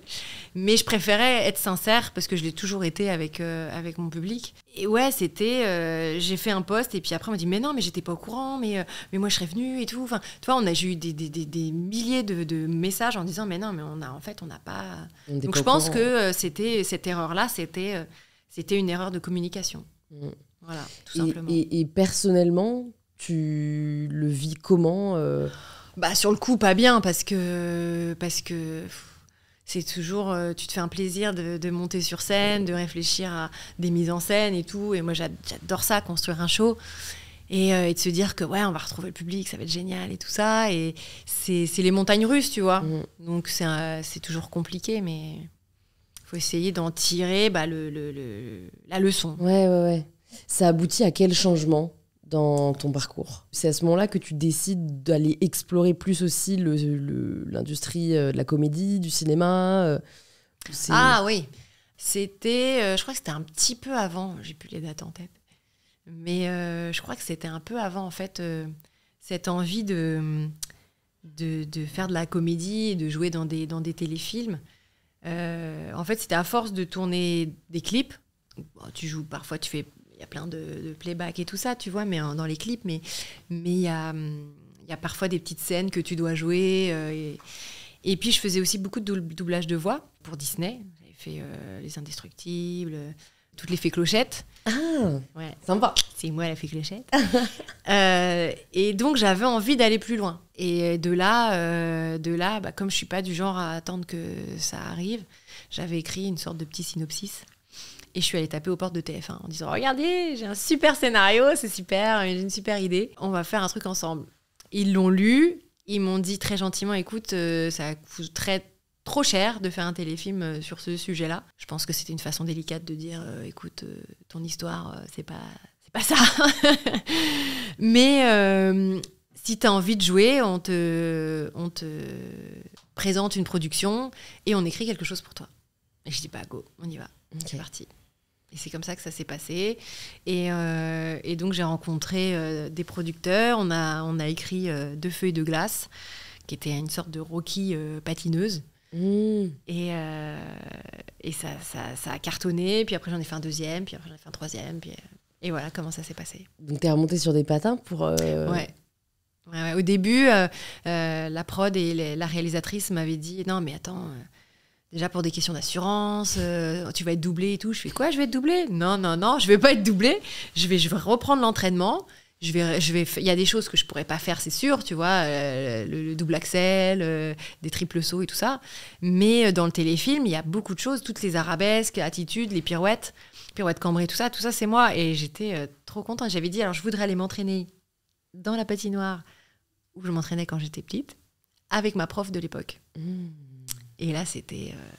Mais je préférais être sincère, parce que je l'ai toujours été avec, euh, avec mon public. Et ouais, c'était. Euh, j'ai fait un poste et puis après, on m'a dit Mais non, mais j'étais pas au courant, mais, mais moi, je serais venue et tout. Enfin, tu vois, on a, eu des, des, des, des milliers de, de, messages en disant Mais non, mais on a, en fait, on n'a pas. Donc, je pense que c'était cette erreur-là, c'était, c'était une erreur de communication. Mm. Voilà, tout simplement. et personnellement, tu le vis comment euh Bah sur le coup pas bien parce que parce que c'est toujours euh, tu te fais un plaisir de, de, monter sur scène, de réfléchir à des mises en scène et tout et moi j'adore ça construire un show. Euh, et, de se dire que ouais on va retrouver le public ça va être génial et tout ça et c'est les montagnes russes tu vois mm. donc c'est toujours compliqué mais faut essayer d'en tirer bah, le, le, la leçon ouais ouais ouais ça aboutit à quel changement dans ton parcours. C'est à ce moment-là que tu décides d'aller explorer plus aussi l'industrie le, l'industrie euh, de la comédie, du cinéma. Euh, ah oui, c'était, euh, je crois que c'était un petit peu avant, j'ai plus les dates en tête, mais je crois que c'était un peu avant en fait cette envie de, de, faire de la comédie de jouer dans des, dans des téléfilms. en fait, c'était à force de tourner des clips. tu joues parfois, tu fais a plein de, playback et tout ça, tu vois, mais hein, dans les clips, mais il mais y, a, mm, y a parfois des petites scènes que tu dois jouer. Euh, et, puis, je faisais aussi beaucoup de doublage de voix pour Disney. J'avais fait euh, Les Indestructibles, euh, toutes les fées clochettes. Ah, ouais. sympa. C'est moi la fée clochette. et donc j'avais envie d'aller plus loin. Et de là, de là, bah, comme je suis pas du genre à attendre que ça arrive, j'avais écrit une sorte de petit synopsis et je suis allée taper aux portes de TF1 en disant Regardez, j'ai un super scénario, c'est super, j'ai une super idée. On va faire un truc ensemble. Ils l'ont lu, ils m'ont dit très gentiment Écoute, euh, ça coûterait trop cher de faire un téléfilm euh, sur ce sujet-là. Je pense que c'était une façon délicate de dire euh, Écoute, ton histoire, c'est pas. C'est pas ça. Mais si tu as envie de jouer, on te, on te présente une production et on écrit quelque chose pour toi. Et je dis, pas bah, go, on y va. C'est parti. Et c'est comme ça que ça s'est passé. Et, euh, et donc j'ai rencontré euh, des producteurs, on a, on a écrit euh, Deux feuilles de glace, qui était une sorte de Rocky patineuse. Mmh. Et, et ça, ça, a cartonné, puis après j'en ai fait un deuxième, puis après j'en ai fait un troisième, puis, et voilà comment ça s'est passé. Donc tu es remonté sur des patins pour... Ouais. Au début, la prod et la réalisatrice m'avaient dit, non mais attends Déjà pour des questions d'assurance, euh, tu vas être doublé et tout. Je fais quoi Je vais être doublé Non, non, non, je vais pas être doublé. Je vais, je vais reprendre l'entraînement. Je vais, je vais. Il y a des choses que je pourrais pas faire, c'est sûr, tu vois, euh, le, double axel, euh, des triples sauts et tout ça. Mais dans le téléfilm, il y a beaucoup de choses, toutes les arabesques, attitudes, les pirouettes, pirouettes cambrées, tout ça, tout ça, c'est moi. Et j'étais trop contente. J'avais dit, alors je voudrais aller m'entraîner dans la patinoire où je m'entraînais quand j'étais petite, avec ma prof de l'époque. Mmh. Et là, c'était. Euh,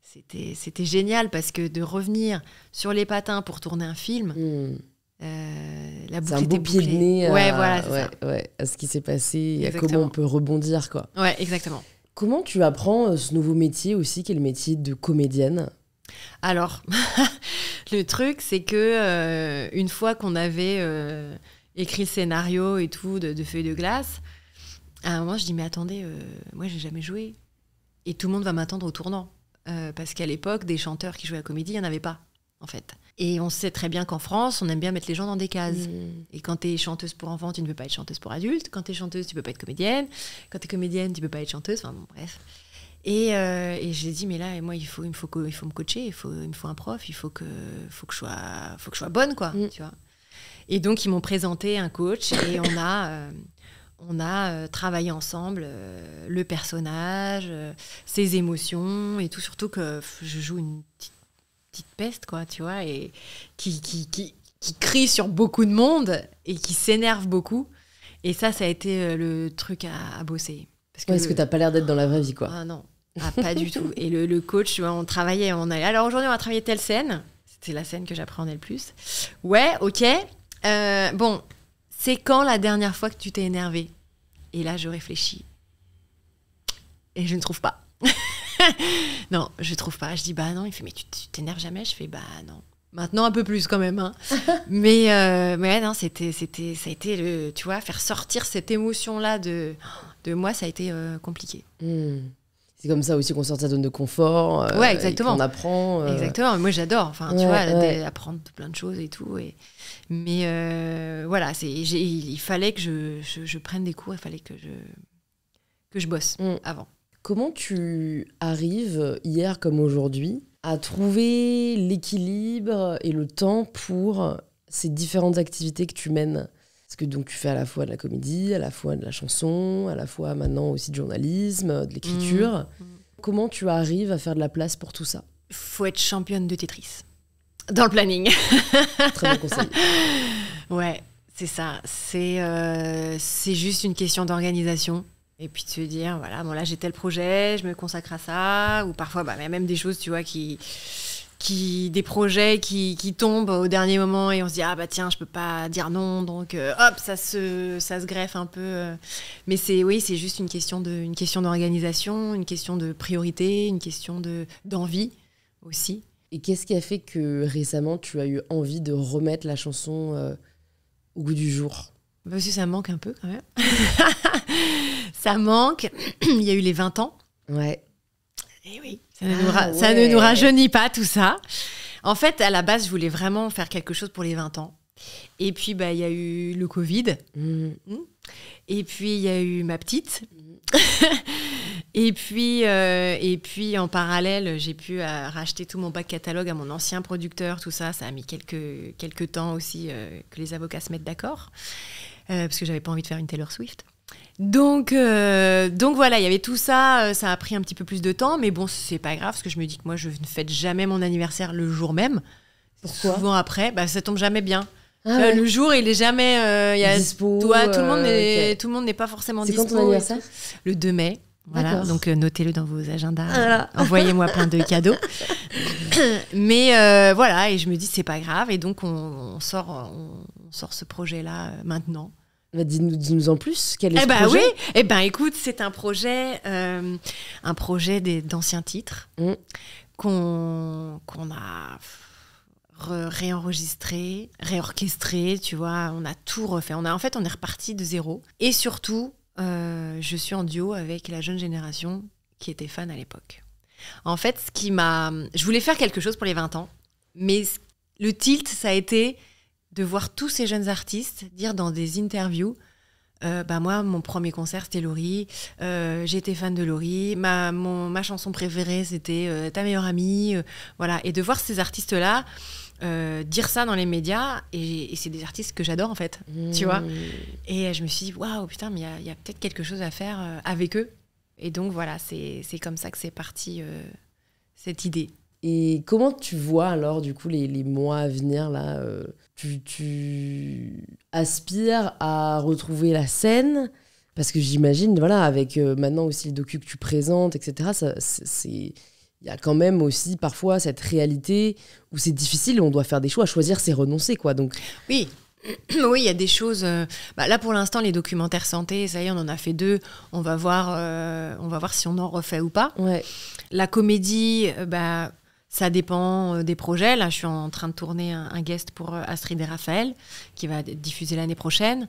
c'était, c'était génial parce que de revenir sur les patins pour tourner un film, hmm. euh, la c'est un beau pied de nez à, ce qui s'est passé et à comment on peut rebondir. Quoi. Ouais, exactement. Comment tu apprends euh, ce nouveau métier aussi, qui est le métier de comédienne Alors, le truc, c'est que une fois qu'on avait écrit le scénario et tout de, Feuilles de glace, à un moment, je dis Mais attendez, moi, j'ai jamais joué. Et tout le monde va m'attendre au tournant. Euh, parce qu'à l'époque, des chanteurs qui jouaient à la comédie, il n'y en avait pas, en fait. Et on sait très bien qu'en France, on aime bien mettre les gens dans des cases. Mm. Et quand tu es chanteuse pour enfants, tu ne peux pas être chanteuse pour adulte. Quand tu es chanteuse, tu peux pas être comédienne. Quand tu es comédienne, tu peux pas être chanteuse. Enfin bon, bref. Et, euh, et j'ai dit, mais là, moi, il faut, il me, faut, il faut me coacher, il, faut, me faut un prof, il faut que, faut que, je, sois, faut que je sois bonne, quoi. Mm. Tu vois et donc, ils m'ont présenté un coach et on a, euh, on a euh, travaillé ensemble euh, le personnage, euh, ses émotions et tout. Surtout que je joue une petite, peste, quoi, tu vois, et qui, qui, crie sur beaucoup de monde et qui s'énerve beaucoup. Et ça, ça a été le truc à, bosser. Parce que, ouais, n'as t'as pas l'air d'être dans la vraie vie, quoi. Ah non, ah, pas du tout. Et le, le coach, on travaillait, on allait. Alors aujourd'hui, on va travailler telle scène. C'était la scène que j'appréhendais le plus. Ouais, ok. bon, c'est quand la dernière fois que tu t'es énervé Et là, je réfléchis. Et je ne trouve pas. non, je trouve pas. Je dis bah non. Il fait mais tu t'énerves jamais. Je fais bah non. Maintenant un peu plus quand même. Hein. mais euh, mais non, c'était c'était ça a été le tu vois faire sortir cette émotion là de de moi ça a été euh, compliqué. Hmm c'est comme ça aussi qu'on sort de sa zone de confort. Euh, ouais, exactement. On apprend. Euh. Exactement. Moi, j'adore. Enfin, tu vois, apprendre plein de choses et tout. Et... Mais euh, voilà, il fallait que je, prenne des cours. Il fallait que je que je bosse mm. avant. Comment tu arrives hier comme aujourd'hui à trouver l'équilibre et le temps pour ces différentes activités que tu mènes parce que donc tu fais à la fois de la comédie, à la fois de la chanson, à la fois maintenant aussi de journalisme, de l'écriture. Mm. Mm. Comment tu arrives à faire de la place pour tout ça Faut être championne de Tetris. Dans le planning. Très bon conseil. Ouais, c'est ça. Euh, c'est juste une question d'organisation. Et puis de se dire, voilà, bon là j'ai tel projet, je me consacre à ça. Ou parfois, bah, même des choses, tu vois, qui qui des projets qui, qui, tombent au dernier moment et on se dit ah bah tiens je peux pas dire non donc euh, hop ça se ça se greffe un peu euh. mais c'est oui c'est juste une question de une question d'organisation une question de priorité une question de d'envie aussi et qu'est-ce qui a fait que récemment tu as eu envie de remettre la chanson euh, au goût du jour bah, parce que ça manque un peu quand même ça manque il y a eu les 20 ans ouais eh oui, ça, ne, nous ah rajeunit pas tout ça. En fait, à la base, je voulais vraiment faire quelque chose pour les 20 ans. Et puis, bah, il y a eu le Covid. Mm. Mm. Et puis, il y a eu ma petite. Mm. et, puis, euh, et puis, en parallèle, j'ai pu euh, racheter tout mon bac catalogue à mon ancien producteur, tout ça. Ça a mis quelques, quelques temps aussi euh, que les avocats se mettent d'accord. parce que j'avais pas envie de faire une Taylor Swift. Donc, euh, donc voilà, il y avait tout ça. Euh, ça a pris un petit peu plus de temps, mais bon, c'est pas grave parce que je me dis que moi, je ne fête jamais mon anniversaire le jour même. Pourquoi Souvent après, bah, ça tombe jamais bien. Ah euh, le jour, il est jamais. tout, le monde n'est pas forcément dispo. C'est Le 2 mai. Voilà, donc notez-le dans vos agendas. Envoyez-moi plein de cadeaux. Mais voilà, et je me dis c'est pas grave, et donc on, sort, sort ce projet-là maintenant. Bah, dis-nous en plus, quel est eh ce ben projet oui. Eh ben écoute, c'est un projet, euh, un projet d'anciens titres mmh. qu'on a réenregistré, réorchestré, tu vois, on a tout refait. On a, en fait, on est reparti de zéro. Et surtout, euh, je suis en duo avec la jeune génération qui était fan à l'époque. En fait, ce qui m'a... Je voulais faire quelque chose pour les 20 ans, mais le tilt, ça a été de voir tous ces jeunes artistes dire dans des interviews euh, bah moi, mon premier concert, c'était Laurie. Euh, j'étais fan de Laurie. Ma, ma chanson préférée, c'était euh, Ta meilleure amie. voilà. Et de voir ces artistes-là dire ça dans les médias, et, c'est des artistes que j'adore, en fait. Tu vois mmh. Et je me suis dit, waouh, putain, mais il y a, peut-être quelque chose à faire avec eux. Et donc, voilà, c'est comme ça que c'est parti, cette idée. Et comment tu vois alors, du coup, les, les mois à venir, là tu, aspires à retrouver la scène parce que j'imagine, voilà, avec euh, maintenant aussi le docu que tu présentes, etc., c'est il y a quand même aussi parfois cette réalité où c'est difficile, on doit faire des choix. Choisir, c'est renoncer, quoi. Donc oui. Oui, il y a des choses. Euh, bah, là, pour l'instant, les documentaires santé, ça y est, on en a fait deux. On va voir, euh, on va voir si on en refait ou pas. Ouais. La comédie, bah, ça dépend euh, des projets. Là, je suis en train de tourner un, guest pour euh, Astrid et Raphaël, qui va diffuser l'année prochaine.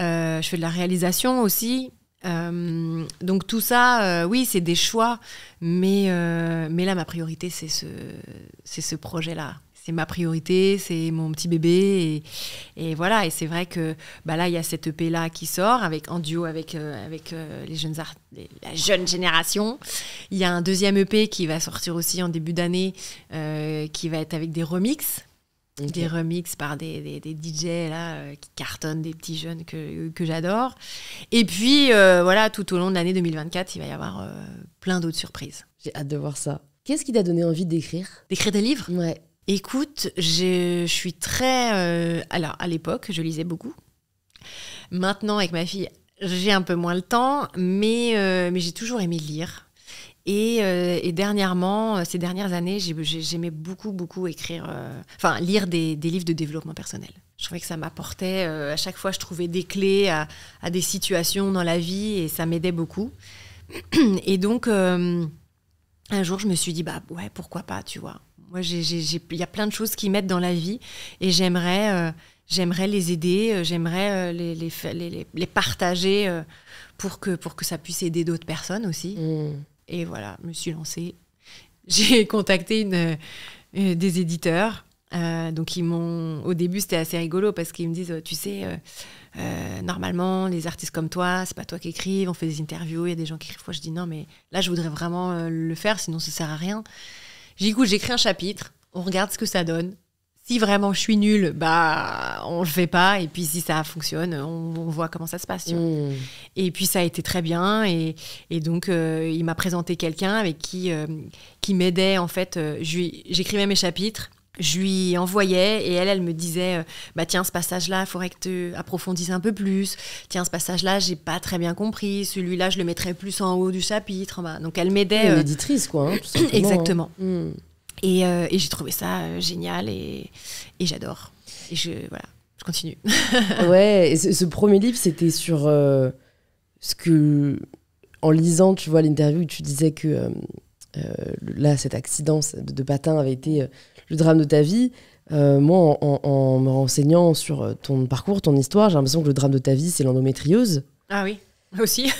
Euh, je fais de la réalisation aussi. donc tout ça, oui, c'est des choix, mais, mais là, ma priorité, c'est ce, ce projet-là c'est ma priorité, c'est mon petit bébé. Et, et voilà, et c'est vrai que bah là, il y a cette EP-là qui sort avec, en duo avec, euh, avec euh, les jeunes la jeune génération. Il y a un deuxième EP qui va sortir aussi en début d'année, euh, qui va être avec des remixes. Des remixes par des, des, DJ là, qui cartonnent des petits jeunes que, que j'adore. Et puis, voilà, tout au long de l'année 2024, il va y avoir plein d'autres surprises. J'ai hâte de voir ça. Qu'est-ce qui t'a donné envie d'écrire D'écrire des livres Ouais. Écoute, je, suis très. Euh, alors, à l'époque, je lisais beaucoup. Maintenant, avec ma fille, j'ai un peu moins le temps, mais, euh, mais j'ai toujours aimé lire. Et, euh, dernièrement, ces dernières années, j'aimais beaucoup, beaucoup écrire, enfin, lire des, livres de développement personnel. Je trouvais que ça m'apportait, à chaque fois, je trouvais des clés à, à, des situations dans la vie et ça m'aidait beaucoup. Et donc, un jour, je me suis dit, bah ouais, pourquoi pas, tu vois. Moi, il y a plein de choses qui m'aident dans la vie et j'aimerais, euh, les aider, euh, j'aimerais euh, les, les, partager pour, que, pour que ça puisse aider d'autres personnes aussi. Mm. Et voilà, je me suis lancée. J'ai contacté une, des éditeurs. donc, ils m'ont. Au début, c'était assez rigolo parce qu'ils me disent Tu sais, normalement, les artistes comme toi, c'est pas toi qui écrives, on fait des interviews, il y a des gens qui écrivent. Moi, je dis Non, mais là, je voudrais vraiment le faire, sinon ça sert à rien. J'écoute, j'écris un chapitre, on regarde ce que ça donne. Si vraiment je suis nulle, bah on le fait pas. Et puis si ça fonctionne, on, voit comment ça se passe. Hmm. Et puis ça a été très bien. Et, donc euh, il m'a présenté quelqu'un avec qui euh, qui m'aidait en fait. Euh, j'écrivais mes chapitres je lui envoyais et elle, elle me disait euh, bah tiens ce passage-là, il faudrait que tu approfondisses un peu plus. Tiens ce passage-là, j'ai pas très bien compris. Celui-là, je le mettrais plus en haut du chapitre. Donc elle m'aidait. Éditrice, euh, éditrice, quoi. Hein, hein. Exactement. Hmm. Euh, et, j'ai trouvé ça génial et, j'adore. Et je voilà, je continue. ouais. Et ce, ce, premier livre, c'était sur ce que en lisant, tu vois l'interview, tu disais que euh, là, cet accident de patin avait été euh, le drame de ta vie. Euh, moi, en, me renseignant sur ton parcours, ton histoire, j'ai l'impression que le drame de ta vie, c'est l'endométriose. Ah oui, aussi.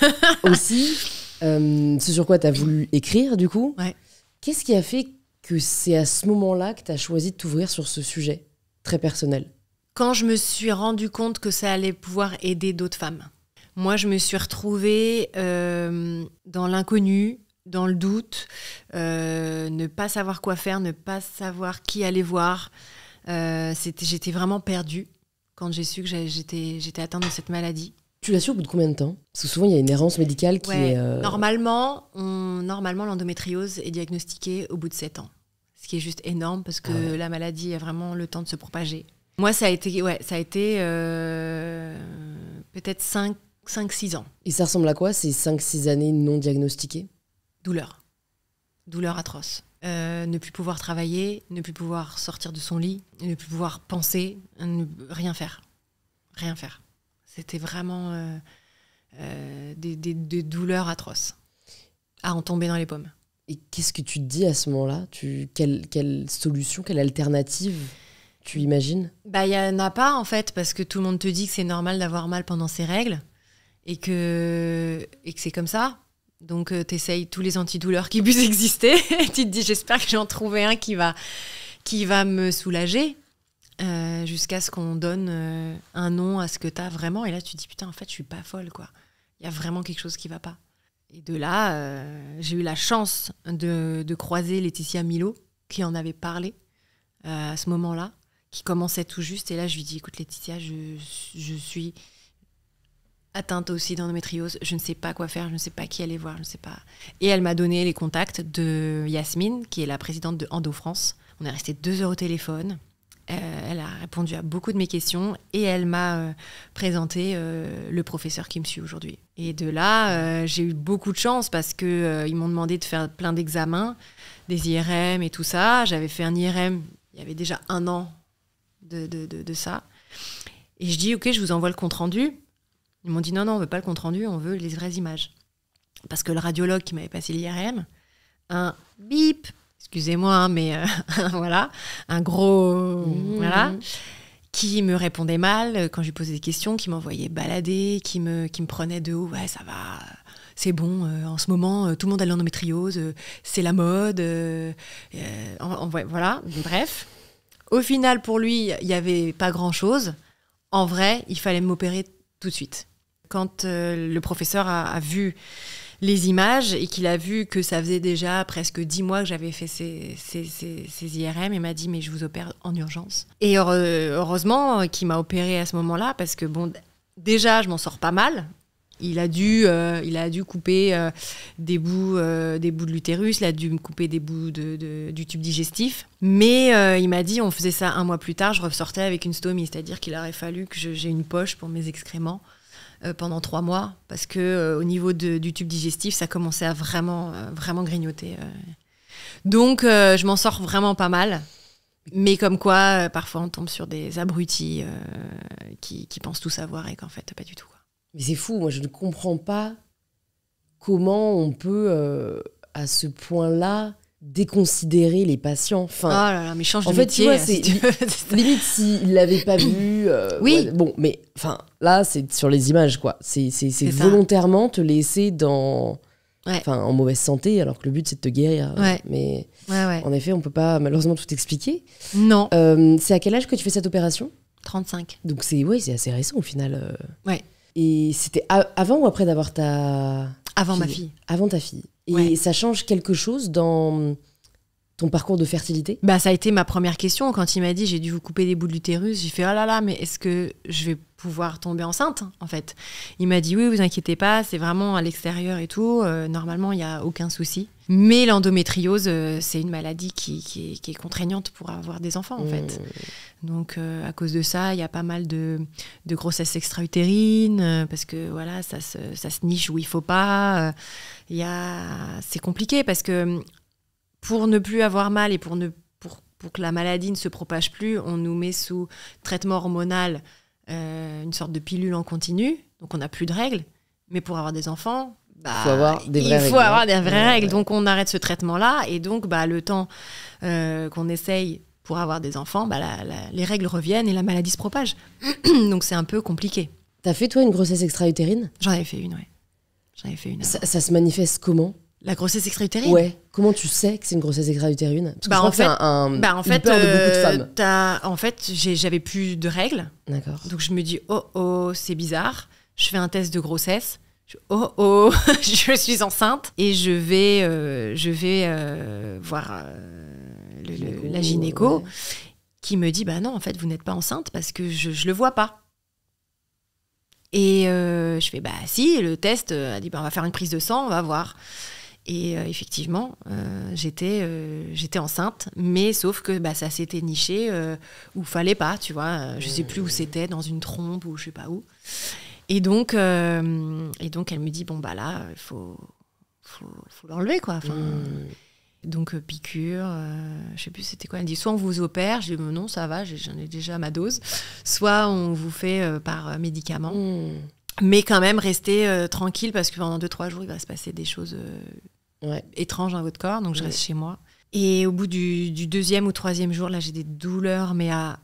aussi. c'est sur quoi tu as voulu écrire, du coup. Ouais. Qu'est-ce qui a fait que c'est à ce moment-là que tu as choisi de t'ouvrir sur ce sujet très personnel Quand je me suis rendu compte que ça allait pouvoir aider d'autres femmes. Moi, je me suis retrouvée dans l'inconnu, dans le doute, euh, ne pas savoir quoi faire, ne pas savoir qui aller voir. Euh, j'étais vraiment perdue quand j'ai su que j'étais atteinte de cette maladie. Tu l'as su au bout de combien de temps Parce que souvent, il y a une errance médicale qui est... Euh, normalement, normalement l'endométriose est diagnostiquée au bout de 7 ans. Ce qui est juste énorme parce que ah la maladie a vraiment le temps de se propager. Moi, ça a été, ouais, ça a été peut-être 5-6 ans. Et ça ressemble à quoi ces 5-6 années non diagnostiquées douleur, douleur atroce. Euh, ne plus pouvoir travailler, ne plus pouvoir sortir de son lit, ne plus pouvoir penser, ne, rien faire. Rien faire. C'était vraiment euh, euh, des, douleurs atroces à en tomber dans les pommes. Et qu'est-ce que tu te dis à ce moment-là tu, quelle, solution, quelle alternative tu imagines Bah, il n'y en a pas en fait, parce que tout le monde te dit que c'est normal d'avoir mal pendant ses règles et que, et que c'est comme ça. Donc, euh, tu essayes tous les antidouleurs qui puissent exister. tu te dis, j'espère que j'en trouvé un qui va, qui va me soulager. Euh, jusqu'à ce qu'on donne euh, un nom à ce que tu as vraiment. Et là, tu te dis, putain, en fait, je suis pas folle, quoi. Il y a vraiment quelque chose qui va pas. Et de là, j'ai eu la chance de, de, croiser Laetitia Milo, qui en avait parlé à ce moment-là, qui commençait tout juste. Et là, je lui dis, écoute, Laetitia, je, je suis atteinte aussi d'endométriose, je ne sais pas quoi faire, je ne sais pas qui aller voir, je ne sais pas. Et elle m'a donné les contacts de Yasmine, qui est la présidente de Endo France. On est resté deux heures au téléphone. Euh, elle a répondu à beaucoup de mes questions et elle m'a euh, présenté euh, le professeur qui me suit aujourd'hui. Et de là, j'ai eu beaucoup de chance parce que ils m'ont demandé de faire plein d'examens, des IRM et tout ça. J'avais fait un IRM il y avait déjà un an de ça. Et je dis, OK, je vous envoie le compte-rendu. Ils m'ont dit non, non, on veut pas le compte rendu, on veut les vraies images. Parce que le radiologue qui m'avait passé l'IRM, un bip, excusez-moi, hein, mais euh, voilà, un gros. Mmh. Voilà. Qui me répondait mal euh, quand je lui posais des questions, qui m'envoyait balader, qui me, qui me prenait de haut, ouais, ça va, c'est bon, euh, en ce moment, tout le monde a l'endométriose, c'est la mode, voilà, bref. Au final, pour lui, il n'y avait pas grand-chose. En vrai, il fallait m'opérer tout de suite. Quand euh, le professeur a, vu les images et qu'il a vu que ça faisait déjà presque dix mois que j'avais fait ces, IRM, il m'a dit mais je vous opère en urgence. Et euh, heureusement euh, qu'il m'a opéré à ce moment-là parce que bon, déjà je m'en sors pas mal, il a dû, il a dû couper des, bouts, des bouts de l'utérus, il a dû me couper des bouts de, du tube digestif. Mais il m'a dit, on faisait ça un mois plus tard, je ressortais avec une stomie, c'est-à-dire qu'il aurait fallu que j'ai une poche pour mes excréments euh, pendant trois mois parce que euh, au niveau du tube digestif, ça commençait à vraiment, euh, vraiment grignoter. Donc, je m'en sors vraiment pas mal. Mais comme quoi, parfois, on tombe sur des abrutis qui, pensent tout savoir et qu'en fait, pas du tout. Mais c'est fou, moi, je ne comprends pas comment on peut, à ce point-là, déconsidérer les patients. Enfin, ah là là, mais change en fait, tu vois, c'est hein, limite s'il l'avait pas vu. Euh, oui. bon, mais enfin, là, c'est sur les images, quoi. C'est volontairement te laisser dans. en mauvaise santé, alors que le but c'est de te guérir. Ouais. Mais en effet, on peut pas malheureusement tout expliquer. Non. Euh, c'est à quel âge que tu fais cette opération 35. Donc c'est oui c'est assez récent au final. Euh. Ouais. Et c'était avant ou après d'avoir ta avant ma fille Avant ta fille. Et ça change quelque chose dans ton parcours de fertilité Bah ça a été ma première question quand il m'a dit j'ai dû vous couper des bouts de l'utérus, j'ai fait oh là là mais est-ce que je vais pouvoir tomber enceinte en fait Il m'a dit oui vous inquiétez pas c'est vraiment à l'extérieur et tout euh, normalement il n'y a aucun souci. Mais l'endométriose euh, c'est une maladie qui, est, contraignante pour avoir des enfants en fait. Mmh. Donc euh, à cause de ça il y a pas mal de, de grossesses extra-utérines parce que voilà ça se, ça se niche où il faut pas. Il y c'est compliqué parce que pour ne plus avoir mal et pour, que la maladie ne se propage plus, on nous met sous traitement hormonal euh, une sorte de pilule en continu. Donc on n'a plus de règles. Mais pour avoir des enfants, bah, il faut avoir des vraies règles. Hein. Donc on arrête ce traitement-là. Et donc bah, le temps euh, qu'on essaye pour avoir des enfants, bah, les règles reviennent et la maladie se propage. donc c'est un peu compliqué. T'as fait toi une grossesse extra-utérine J'en avais fait une, oui. J'en avais fait une. ça se manifeste comment la grossesse extra-utérine Ouais. Comment tu sais que c'est une grossesse extra-utérine Parce en fait, en fait, j'avais plus de règles. D'accord. Donc je me dis, oh oh, c'est bizarre. Je fais un test de grossesse. oh oh, je suis enceinte. Et je vais, euh, je vais euh, voir euh, la gynéco qui me dit, bah non, en fait, vous n'êtes pas enceinte parce que je ne le vois pas. Et je fais, bah si, le test a dit, bah, on va faire une prise de sang, on va voir. Et euh, effectivement, euh, j'étais, euh, j'étais enceinte, mais sauf que bah, ça s'était niché où fallait pas, tu vois. Je sais plus où c'était, dans une trompe ou je sais pas où. Et donc, et donc elle me dit bon bah là, il faut, faut, l'enlever quoi. Enfin, mmh. Donc piqûre, je sais plus c'était quoi. Elle dit soit on vous opère, je dis non ça va, j'en ai déjà ma dose. Soit on vous fait par médicament. Mmh. Mais quand même rester tranquille parce que pendant 2-3 jours il va se passer des choses étrange dans hein, votre corps, donc je reste chez moi. Et au bout du, deuxième ou troisième jour, là, j'ai des douleurs, mais à...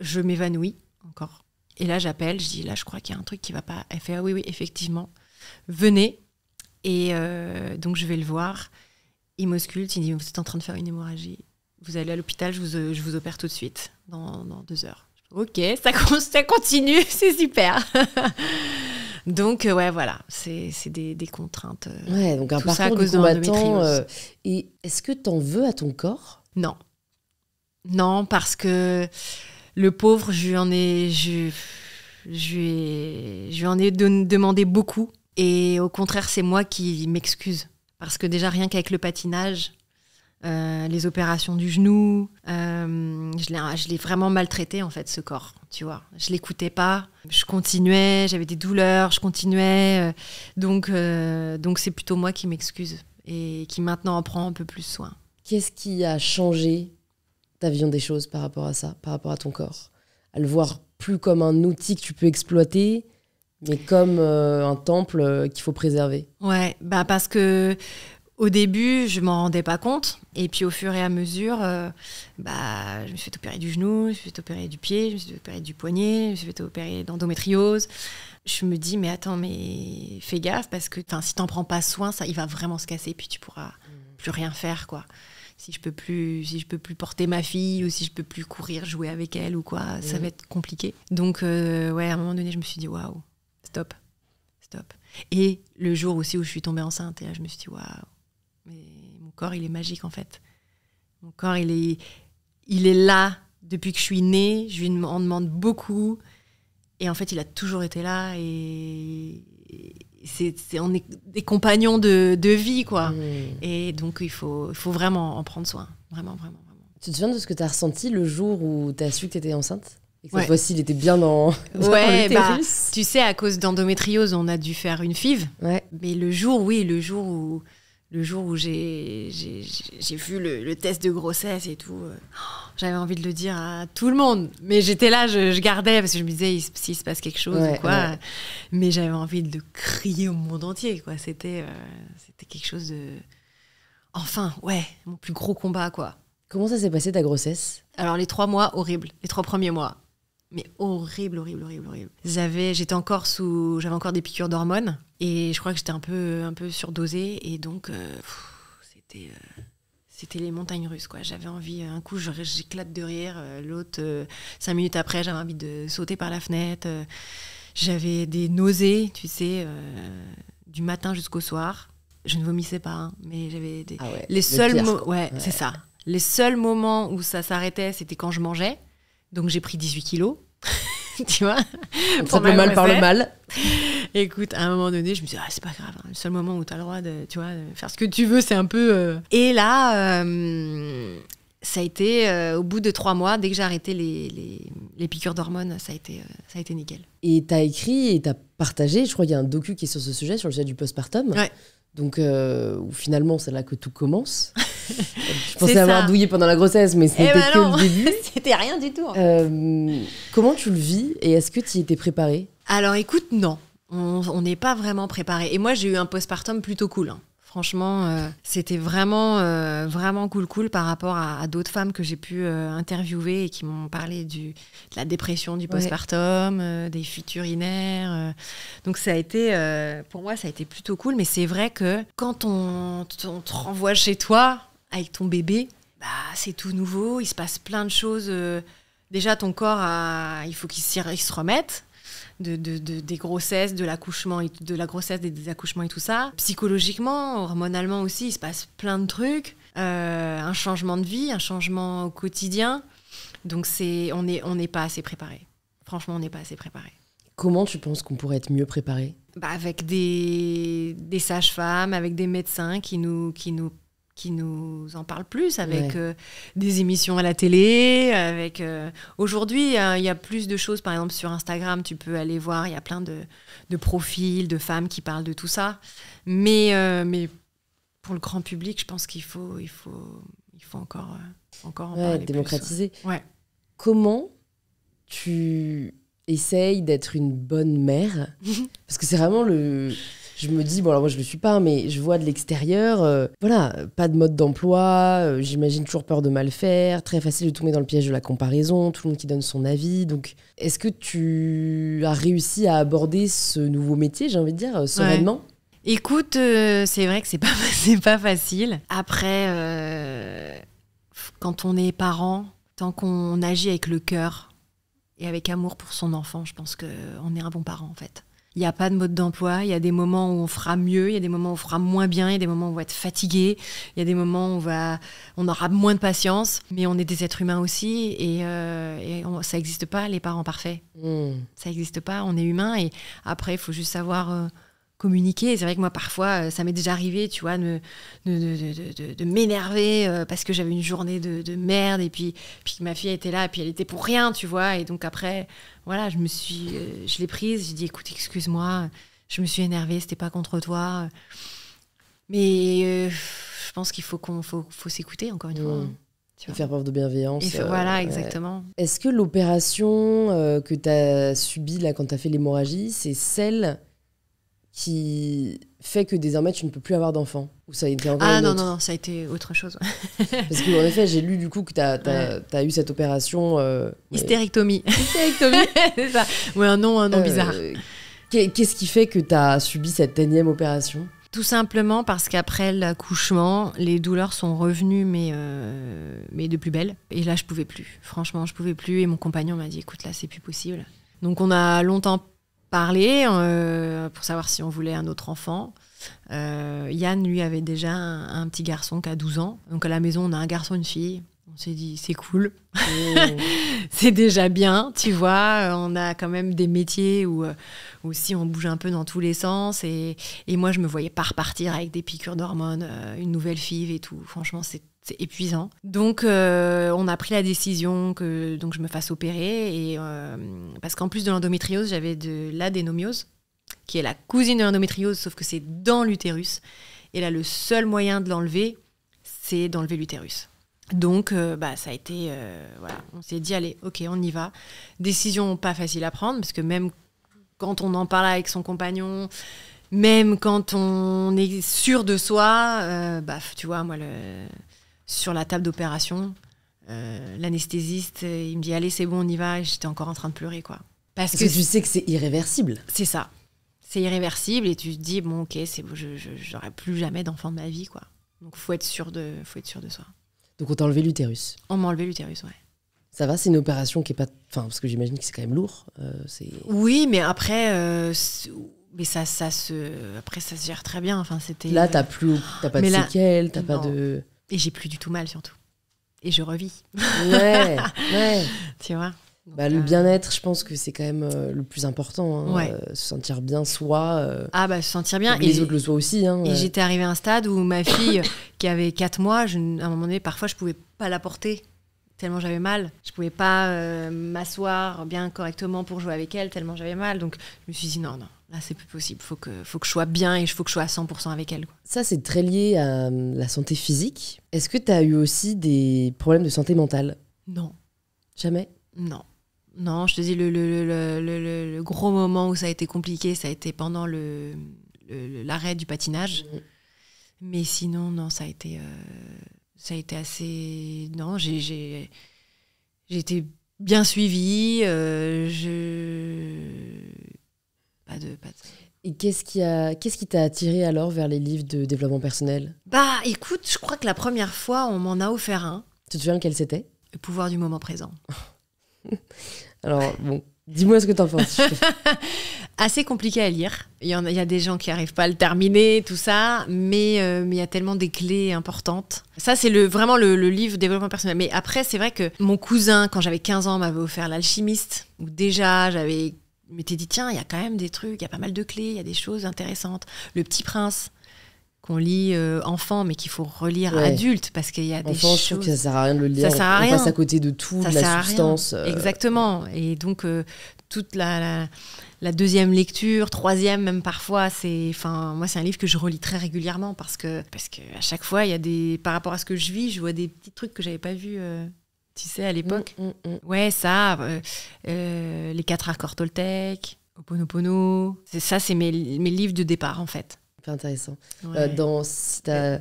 je m'évanouis encore. Et là, j'appelle, je dis, là, je crois qu'il y a un truc qui va pas. Elle fait, ah oui, oui, effectivement, venez. Et euh, donc, je vais le voir. Il m'ausculte, il dit, vous êtes en train de faire une hémorragie. Vous allez à l'hôpital, je vous, je vous opère tout de suite, dans, dans deux heures. Ok, ça, ça continue, c'est super. Donc, euh, ouais, voilà, c'est des, des, contraintes. Euh, ouais, donc un parcours à du combattant. Euh, et est-ce que t'en veux à ton corps Non. Non, parce que le pauvre, je lui en ai, je, je, ai demandé beaucoup. Et au contraire, c'est moi qui m'excuse. Parce que déjà, rien qu'avec le patinage, euh, les opérations du genou. Euh, je l'ai vraiment maltraité, en fait, ce corps, tu vois. Je l'écoutais pas, je continuais, j'avais des douleurs, je continuais. Euh, donc, donc c'est plutôt moi qui m'excuse et qui maintenant en prend un peu plus soin. Qu'est-ce qui a changé ta vision des choses par rapport à ça, par rapport à ton corps À le voir plus comme un outil que tu peux exploiter, mais comme un temple qu'il faut préserver. Ouais, bah parce que au début, je m'en rendais pas compte. Et puis au fur et à mesure, euh, bah, je me suis fait opérer du genou, je me suis fait opérer du pied, je me suis fait opérer du poignet, je me suis fait opérer d'endométriose. Je me dis, mais attends, mais fais gaffe parce que si t'en prends pas soin, ça, il va vraiment se casser, puis tu pourras mmh. plus rien faire, quoi. Si je peux plus, si je peux plus porter ma fille ou si je peux plus courir, jouer avec elle ou quoi, ça mmh. va être compliqué. Donc euh, ouais, à un moment donné, je me suis dit, waouh, stop, stop. Et le jour aussi où je suis tombée enceinte, je me suis dit, waouh mon corps, il est magique en fait. Mon corps, il est, il est là depuis que je suis née. Je lui en demande beaucoup. Et en fait, il a toujours été là. Et, c'est, on est des compagnons de, de vie, quoi. Mmh. Et donc, il faut, il faut vraiment en prendre soin. Vraiment, vraiment, vraiment. Tu te souviens de ce que tu as ressenti le jour où tu as su que tu enceinte et cette fois-ci, il était bien dans, ouais, bah, tu sais, à cause d'endométriose, on a dû faire une FIV. Mais le jour, oui, le jour où le jour où j'ai vu le, test de grossesse et tout, euh, oh, j'avais envie de le dire à tout le monde. Mais j'étais là, je, gardais parce que je me disais s'il se passe quelque chose ou quoi. Mais j'avais envie de crier au monde entier. quoi. C'était euh, c'était quelque chose de. Enfin, ouais, mon plus gros combat, quoi. Comment ça s'est passé ta grossesse Alors, les trois mois, horribles, Les trois premiers mois mais horrible, horrible, horrible, horrible. J'avais, j'étais encore sous, j'avais encore des piqûres d'hormones et je crois que j'étais un peu, un peu surdosée et donc euh, c'était, euh, c'était les montagnes russes quoi. J'avais envie, euh, un coup j'éclate de rire, l'autre cinq minutes après j'avais envie de sauter par la fenêtre. j'avais des nausées, tu sais, du matin jusqu'au soir. Je ne vomissais pas, hein, mais j'avais des... Ah les seuls, ouais. c'est ça. Les seuls moments où ça s'arrêtait, c'était quand je mangeais. Donc j'ai pris 18 kilos. tu vois Pour le mal par le mal. Écoute, à un moment donné, je me suis ah, c'est pas grave, hein. le seul moment où tu as le droit de, tu vois, faire ce que tu veux, c'est un peu. Euh. Et là, euh, ça a été, euh, au bout de trois mois, dès que j'ai arrêté les, piqûres d'hormones, ça, a été ça a été nickel. Et tu as écrit et t'as as partagé, je crois qu'il y a un docu qui est sur ce sujet, sur le sujet du postpartum. Ouais. Donc, euh, finalement, c'est là que tout commence. je pensais avoir douillé pendant la grossesse, mais c'était eh ben que le début. c'était rien du tout. Euh, comment tu le vis et est-ce que tu y étais préparée Alors, écoute, non. On n'est pas vraiment préparé. Et moi, j'ai eu un postpartum plutôt cool. Hein. Franchement, euh, c'était vraiment, euh, vraiment cool, cool par rapport à, d'autres femmes que j'ai pu euh, interviewer et qui m'ont parlé de la dépression du postpartum, des fuites urinaires. Donc, ça a été, pour moi, ça a été plutôt cool. Mais c'est vrai que quand on, on te renvoie chez toi avec ton bébé, bah, c'est tout nouveau, il se passe plein de choses. Déjà, ton corps, il faut qu'il se remette de, des grossesses, de l'accouchement, de la grossesse, des, accouchements et tout ça. Psychologiquement, hormonalement aussi, il se passe plein de trucs. Euh, un changement de vie, un changement au quotidien. Donc c'est, on n'est on est pas assez préparé. Franchement, on n'est pas assez préparé. Comment tu penses qu'on pourrait être mieux préparé bah Avec des, des sages-femmes, avec des médecins qui nous, qui nous qui nous en parle plus avec euh, des émissions à la télé avec euh, aujourd'hui euh, il y a plus de choses par exemple sur Instagram tu peux aller voir il y a plein de, de, profils de femmes qui parlent de tout ça mais mais pour le grand public je pense qu'il faut il faut il faut encore encore en parler démocratiser comment tu essayes d'être une bonne mère parce que c'est vraiment le je me dis, bon, moi je le suis pas, mais je vois de l'extérieur, euh, voilà, pas de mode d'emploi, euh, j'imagine toujours peur de mal faire, très facile de tomber dans le piège de la comparaison, tout le monde qui donne son avis. Donc, est-ce que tu as réussi à aborder ce nouveau métier, j'ai envie de dire, euh, sereinement Écoute, c'est vrai que c'est pas, pas facile. Après, quand on est parent, tant qu'on agit avec le cœur et avec amour pour son enfant, je pense qu'on est un bon parent en fait. Il n'y a pas de mode d'emploi. Il y a des moments où on fera mieux, il y a des moments où on fera moins bien, il y a des moments où on va être fatigué, il y a des moments où on, va, on aura moins de patience. Mais on est des êtres humains aussi et, euh, ça n'existe pas les parents parfaits. Hmm. Ça n'existe pas. On est humain et après, il faut juste savoir. Euh, communiquer. C'est vrai que moi, parfois, euh, ça m'est déjà arrivé, tu vois, de, de, de, m'énerver euh, parce que j'avais une journée de, merde et puis, puis ma fille était là et puis elle était pour rien, tu vois. Et donc après, voilà, je me suis, euh, je l'ai prise, j'ai dit, écoute, excuse-moi, je me suis énervée, c'était pas contre toi. Mais je pense qu'il faut qu'on faut, faut s'écouter encore une fois. Hein, tu faire preuve de bienveillance. voilà, exactement. Est-ce que l'opération que tu as subie là, quand tu as fait l'hémorragie, c'est celle qui fait que désormais tu ne peux plus avoir d'enfant Ou ça a été Ah non, non non, ça a été autre chose. Parce qu'en effet, j'ai lu du coup que tu as, eu cette opération. Euh, Hystérectomie. Hystérectomie C'est ça. Ouais, un nom, un nom euh, bizarre. Qu'est-ce qui fait que tu as subi cette énième opération tout simplement parce qu'après l'accouchement, les douleurs sont revenues, mais, euh, mais de plus belle. Et là, je pouvais plus. Franchement, je pouvais plus. Et mon compagnon m'a dit, écoute, là, c'est plus possible. Donc, on a longtemps parler euh, pour savoir si on voulait un autre enfant. Euh, Yann, lui, avait déjà un, petit garçon qui a 12 ans. Donc à la maison, on a un garçon, une fille. On s'est dit, c'est cool. Oh. c'est déjà bien, tu vois. On a quand même des métiers où, aussi euh, si on bouge un peu dans tous les sens. Et, moi, je me voyais pas repartir avec des piqûres d'hormones, une nouvelle fille et tout. Franchement, c'est c'est épuisant. Donc, euh, on a pris la décision que donc je me fasse opérer. Et, euh, parce qu'en plus de l'endométriose, j'avais de l'adénomiose, qui est la cousine de l'endométriose, sauf que c'est dans l'utérus. Et là, le seul moyen de l'enlever, c'est d'enlever l'utérus. Donc, euh, bah, ça a été. voilà, on s'est dit, allez, ok, on y va. Décision pas facile à prendre, parce que même quand on en parle avec son compagnon, même quand on est sûr de soi, bah, tu vois, moi, le sur la table d'opération, euh, l'anesthésiste, euh, il me dit allez c'est bon on y va, j'étais encore en train de pleurer quoi. Parce, que, tu sais que c'est irréversible. C'est ça, c'est irréversible et tu te dis bon ok c'est bon, je, j'aurai plus jamais d'enfant de ma vie quoi. Donc faut sûr de, faut être sûr de soi. Donc on t'a enlevé l'utérus. On m'a enlevé l'utérus ouais. Ça va, c'est une opération qui est pas, enfin parce que j'imagine que c'est quand même lourd. Euh, oui, mais après, mais ça, ça se, après ça se gère très bien. Enfin c'était. Là t'as plus, t'as pas de séquelles, t'as pas de. Et j'ai plus du tout mal surtout. Et je revis. Ouais, ouais. Tu vois bah, le euh, bien-être, je pense que c'est quand même euh, le plus important. Hein. Euh, se sentir bien soi. ah, bah, se sentir bien. Et les autres le soient aussi. Hein, et j'étais arrivée à un stade où ma fille, qui avait 4 mois, je, à un moment donné, parfois, je pouvais pas la porter tellement j'avais mal. Je pouvais pas m'asseoir bien correctement pour jouer avec elle, tellement j'avais mal. Donc, je me suis dit, non, non, ah, c'est plus possible. Faut que, faut que je sois bien et il faut que je sois à 100% avec elle. Ça, c'est très lié à euh, la santé physique. Est-ce que tu as eu aussi des problèmes de santé mentale Non. Jamais Non. Non, je te dis, le, le, le, le, gros moment où ça a été compliqué, ça a été pendant l'arrêt le, l'arrêt du patinage. Mais sinon, non, ça a été, euh, ça a été assez. Non, j'ai été bien suivie. Euh, je de, Et qu'est-ce qui a, qu'est-ce qui t'a attiré alors vers les livres de développement personnel Bah, écoute, je crois que la première fois, on m'en a offert un. Tu te souviens quel c'était Le pouvoir du moment présent. alors bon, dis-moi ce que t'en penses. Assez compliqué à lire. Il y, en a, il des gens qui n'arrivent pas à le terminer, tout ça, euh, mais il y a tellement des clés importantes. Ça, c'est le, vraiment le, le livre développement personnel. Mais après, c'est vrai que mon cousin, quand j'avais 15 ans, m'avait offert l'alchimiste, où déjà j'avais mais t'es dit, tiens, il y a quand même des trucs, il y a pas mal de clés, il y a des choses intéressantes. Le Petit Prince, qu'on lit euh, enfant, mais qu'il faut relire adulte, parce qu'il y a des choses... je trouve que ça sert à rien de le lire. On passe à côté de tout, de la substance. Euh, Exactement. Et donc, euh, toute la, la, deuxième lecture, troisième même parfois, c'est... Enfin, moi, c'est un livre que je relis très régulièrement, parce que, parce que à chaque fois, il y a des... Par rapport à ce que je vis, je vois des petits trucs que j'avais pas vus tu sais, à mm, l'époque. Mm, mm. Ouais, ça, euh, euh, les quatre accords Toltec, Oponopono. Ça, c'est mes, mes, livres de départ, en fait. C'est intéressant. Euh, dans, si t'as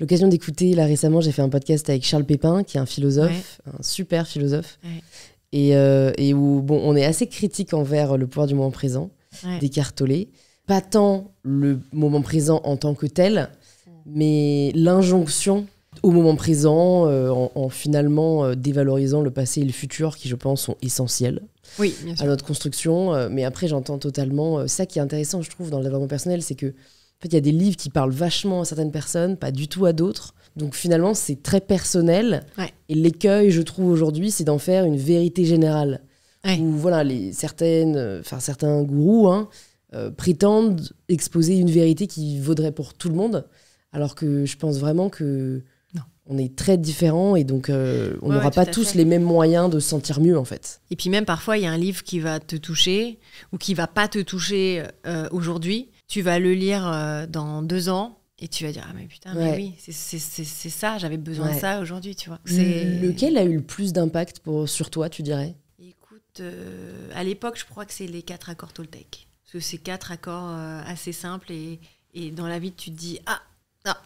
l'occasion d'écouter, là récemment, j'ai fait un podcast avec Charles Pépin, qui est un philosophe, un super philosophe, et, et, où bon, on est assez critique envers le pouvoir du moment présent, d'écartoler, Pas tant le moment présent en tant que tel, mais l'injonction au moment présent, euh, en, finalement euh, dévalorisant le passé et le futur, qui je pense sont essentiels à notre construction. Euh, mais après, j'entends totalement ça qui est intéressant, je trouve, dans le développement personnel, c'est que en fait, il y a des livres qui parlent vachement à certaines personnes, pas du tout à d'autres. Donc finalement, c'est très personnel. Et l'écueil, je trouve aujourd'hui, c'est d'en faire une vérité générale. Où voilà, les certaines, enfin certains gourous hein, prétendent exposer une vérité qui vaudrait pour tout le monde, alors que je pense vraiment que on est très différents et donc euh, on n'aura pas tous les mêmes moyens de se sentir mieux en fait. Et puis même parfois il y a un livre qui va te toucher ou qui va pas te toucher euh, aujourd'hui. Tu vas le lire euh, dans deux ans et tu vas dire ah mais putain mais oui c'est ça j'avais besoin de ça aujourd'hui tu vois. Lequel a eu le plus d'impact sur toi tu dirais Écoute à l'époque je crois que c'est les quatre accords Toltec parce que c'est quatre accords assez simples et, et dans la vie tu te dis ah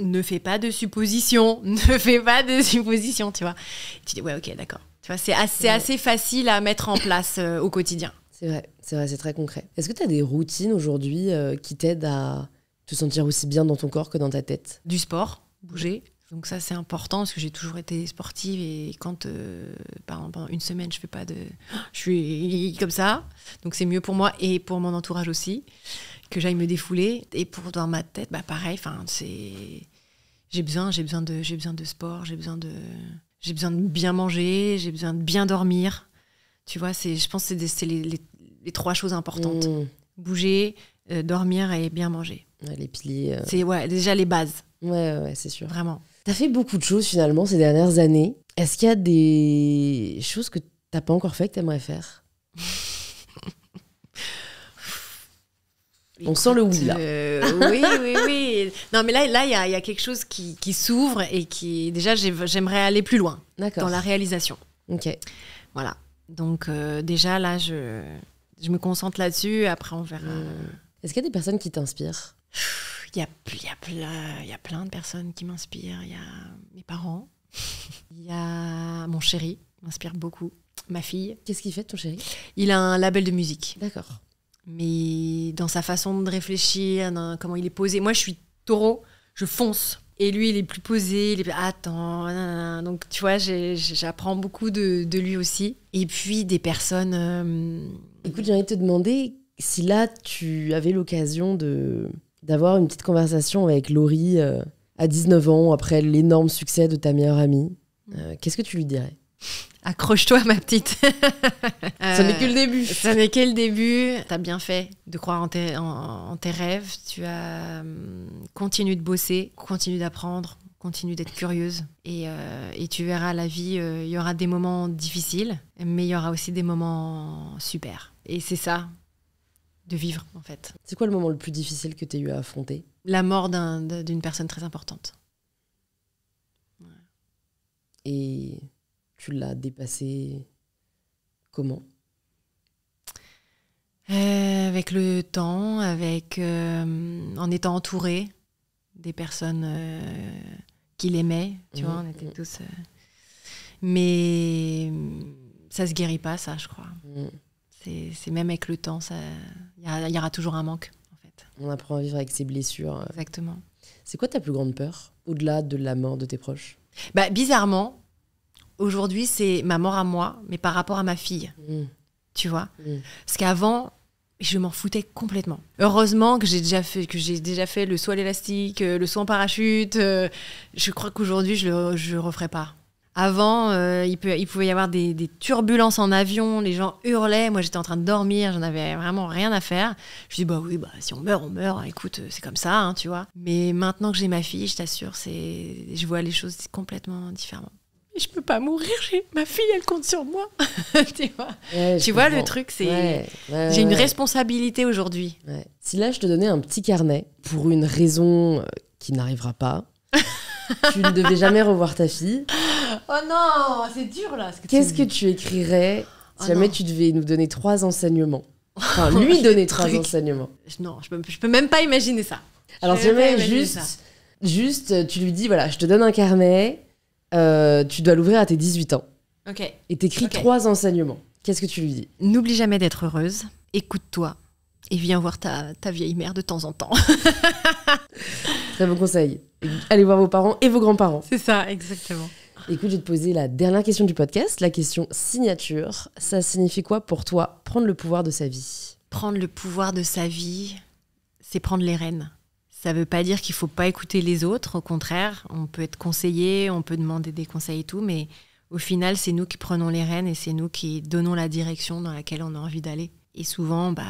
ne fais pas de suppositions, ne fais pas de suppositions, tu vois. Tu dis, ouais, ok, d'accord. Tu vois, c'est assez, facile à mettre en place euh, au quotidien. C'est vrai, c'est vrai, c'est très concret. Est-ce que tu as des routines aujourd'hui euh, qui t'aident à te sentir aussi bien dans ton corps que dans ta tête Du sport, bouger. Donc ça, c'est important parce que j'ai toujours été sportive et quand, euh, par exemple, une semaine, je fais pas de... Je suis comme ça, donc c'est mieux pour moi et pour mon entourage aussi que j'aille me défouler. Et pour dans ma tête, bah pareil, enfin c'est j'ai besoin, j'ai besoin de j'ai besoin de sport, j'ai besoin de j'ai besoin de bien manger, j'ai besoin de bien dormir. Tu vois, c'est je pense c'est c'est les, les, trois choses importantes. Mmh. Bouger, euh, dormir et bien manger. les piliers. Euh. C'est ouais, déjà les bases. Ouais, ouais, c'est sûr. Vraiment. T'as fait beaucoup de choses finalement ces dernières années. Est-ce qu'il y a des choses que t'as pas encore fait que t'aimerais faire on sent le oui là. Euh, oui, oui, oui. Non, mais là, là, il y, a, quelque chose qui, s'ouvre et qui déjà, j'aimerais aller plus loin dans la réalisation. Ok. Voilà. Donc euh, déjà là, je, me concentre là-dessus. Après, on verra. Est-ce qu'il y a des personnes qui t'inspirent Il y a, y, a plein, y a plein de personnes qui m'inspirent. Il y a mes parents. Il y a mon chéri, m'inspire beaucoup. Ma fille. Qu'est-ce qu'il fait ton chéri Il a un label de musique. D'accord mais dans sa façon de réfléchir, comment il est posé. Moi, je suis taureau, je fonce. Et lui, il est plus posé, il est plus... Attends, donc tu vois, j'apprends beaucoup de, lui aussi. Et puis des personnes... Euh, Écoute, j'ai envie de te demander si là, tu avais l'occasion d'avoir une petite conversation avec Laurie euh, à 19 ans, après l'énorme succès de ta meilleure amie. Mm. Euh, qu'est-ce que tu lui dirais Accroche-toi, ma petite. Euh, ça n'est que le début. Ça n'est que le début. T'as bien fait de croire en tes, en, tes rêves. Tu as hum, de bosser, continue d'apprendre, continue d'être curieuse. Euh, et, tu verras la vie. Il euh, y aura des moments difficiles, mais il y aura aussi des moments super. Et c'est ça, de vivre, en fait. C'est quoi le moment le plus difficile que tu as eu à affronter La mort d'une personne très importante. Et tu l'as dépassé comment euh, Avec le temps, avec euh, en étant entouré des personnes euh, qui qu'il aimait. Tu mhm. vois, on était mhm. tous. Mais ça se guérit pas, ça, je crois. Mhm. C'est même avec le temps, il y, y, aura toujours un manque. En fait. On apprend à vivre avec ses blessures. Exactement. C'est quoi ta plus grande peur, au-delà de la mort de tes proches bah, Bizarrement, aujourd'hui, c'est ma mort à moi, mais par rapport à ma fille. Mm. Tu vois mm. Parce qu'avant, je m'en foutais complètement. Heureusement que j'ai déjà fait le saut à l'élastique, euh, le saut en parachute. Euh, je crois qu'aujourd'hui je ne le referai pas. Avant, euh, il, pouvait y avoir des, turbulences en avion, les gens hurlaient, moi j'étais en train de dormir, j'en avais vraiment rien à faire. Je dis bah oui, bah si on meurt, on meurt, hein, écoute, c'est comme ça, hein, tu vois. Mais maintenant que j'ai ma fille, je t'assure, je vois les choses complètement différemment je peux pas mourir, ma fille, elle compte sur moi. tu vois, tu vois le truc, c'est j'ai une responsabilité aujourd'hui. Si là je te donnais un petit carnet pour une raison euh, qui n'arrivera pas, tu ne devais jamais revoir ta fille. Oh non, c'est dur là. Qu'est-ce que, tu écrirais oh si jamais tu devais nous donner trois enseignements Enfin, lui donner trois enseignements. Non, je peux, même pas imaginer ça. Alors, si jamais juste, juste, tu lui dis voilà, je te donne un carnet euh, tu dois l'ouvrir à tes 18 ans. Ok. Et t'écris trois enseignements. Qu'est-ce que tu lui dis N'oublie jamais d'être heureuse, écoute-toi et viens voir ta, ta, vieille mère de temps en temps. Très bon conseil. Allez voir vos parents et vos grands-parents. C'est ça, exactement. Écoute, je vais te poser la dernière question du podcast, la question signature. Ça signifie quoi pour toi prendre le pouvoir de sa vie Prendre le pouvoir de sa vie, c'est prendre les rênes. Ça ne veut pas dire qu'il ne faut pas écouter les autres, au contraire, on peut être conseillé, on peut demander des conseils et tout, mais au final, c'est nous qui prenons les rênes et c'est nous qui donnons la direction dans laquelle on a envie d'aller. Et souvent, bah,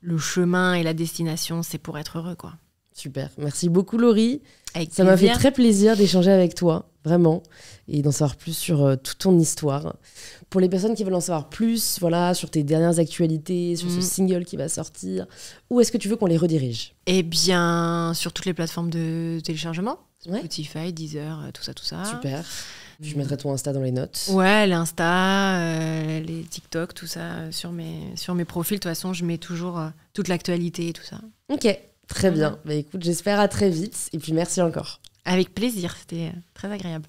le chemin et la destination, c'est pour être heureux. quoi. Super, merci beaucoup Laurie. Ça m'a fait très plaisir d'échanger avec toi vraiment, et d'en savoir plus sur euh, toute ton histoire. Pour les personnes qui veulent en savoir plus, voilà, sur tes dernières actualités, sur ce mm. single qui va sortir, où est-ce que tu veux qu'on les redirige Eh bien, sur toutes les plateformes de téléchargement. Spotify, Deezer, euh, tout ça, tout ça. Super. Je mettrai ton Insta dans les notes. Ouais, l'Insta, euh, les TikTok, tout ça, sur mes, sur mes profils. De toute façon, je mets toujours toute l'actualité et tout ça. Ok, très bien. Bah écoute, j'espère à très vite. Et puis merci encore. Avec plaisir, c'était très agréable.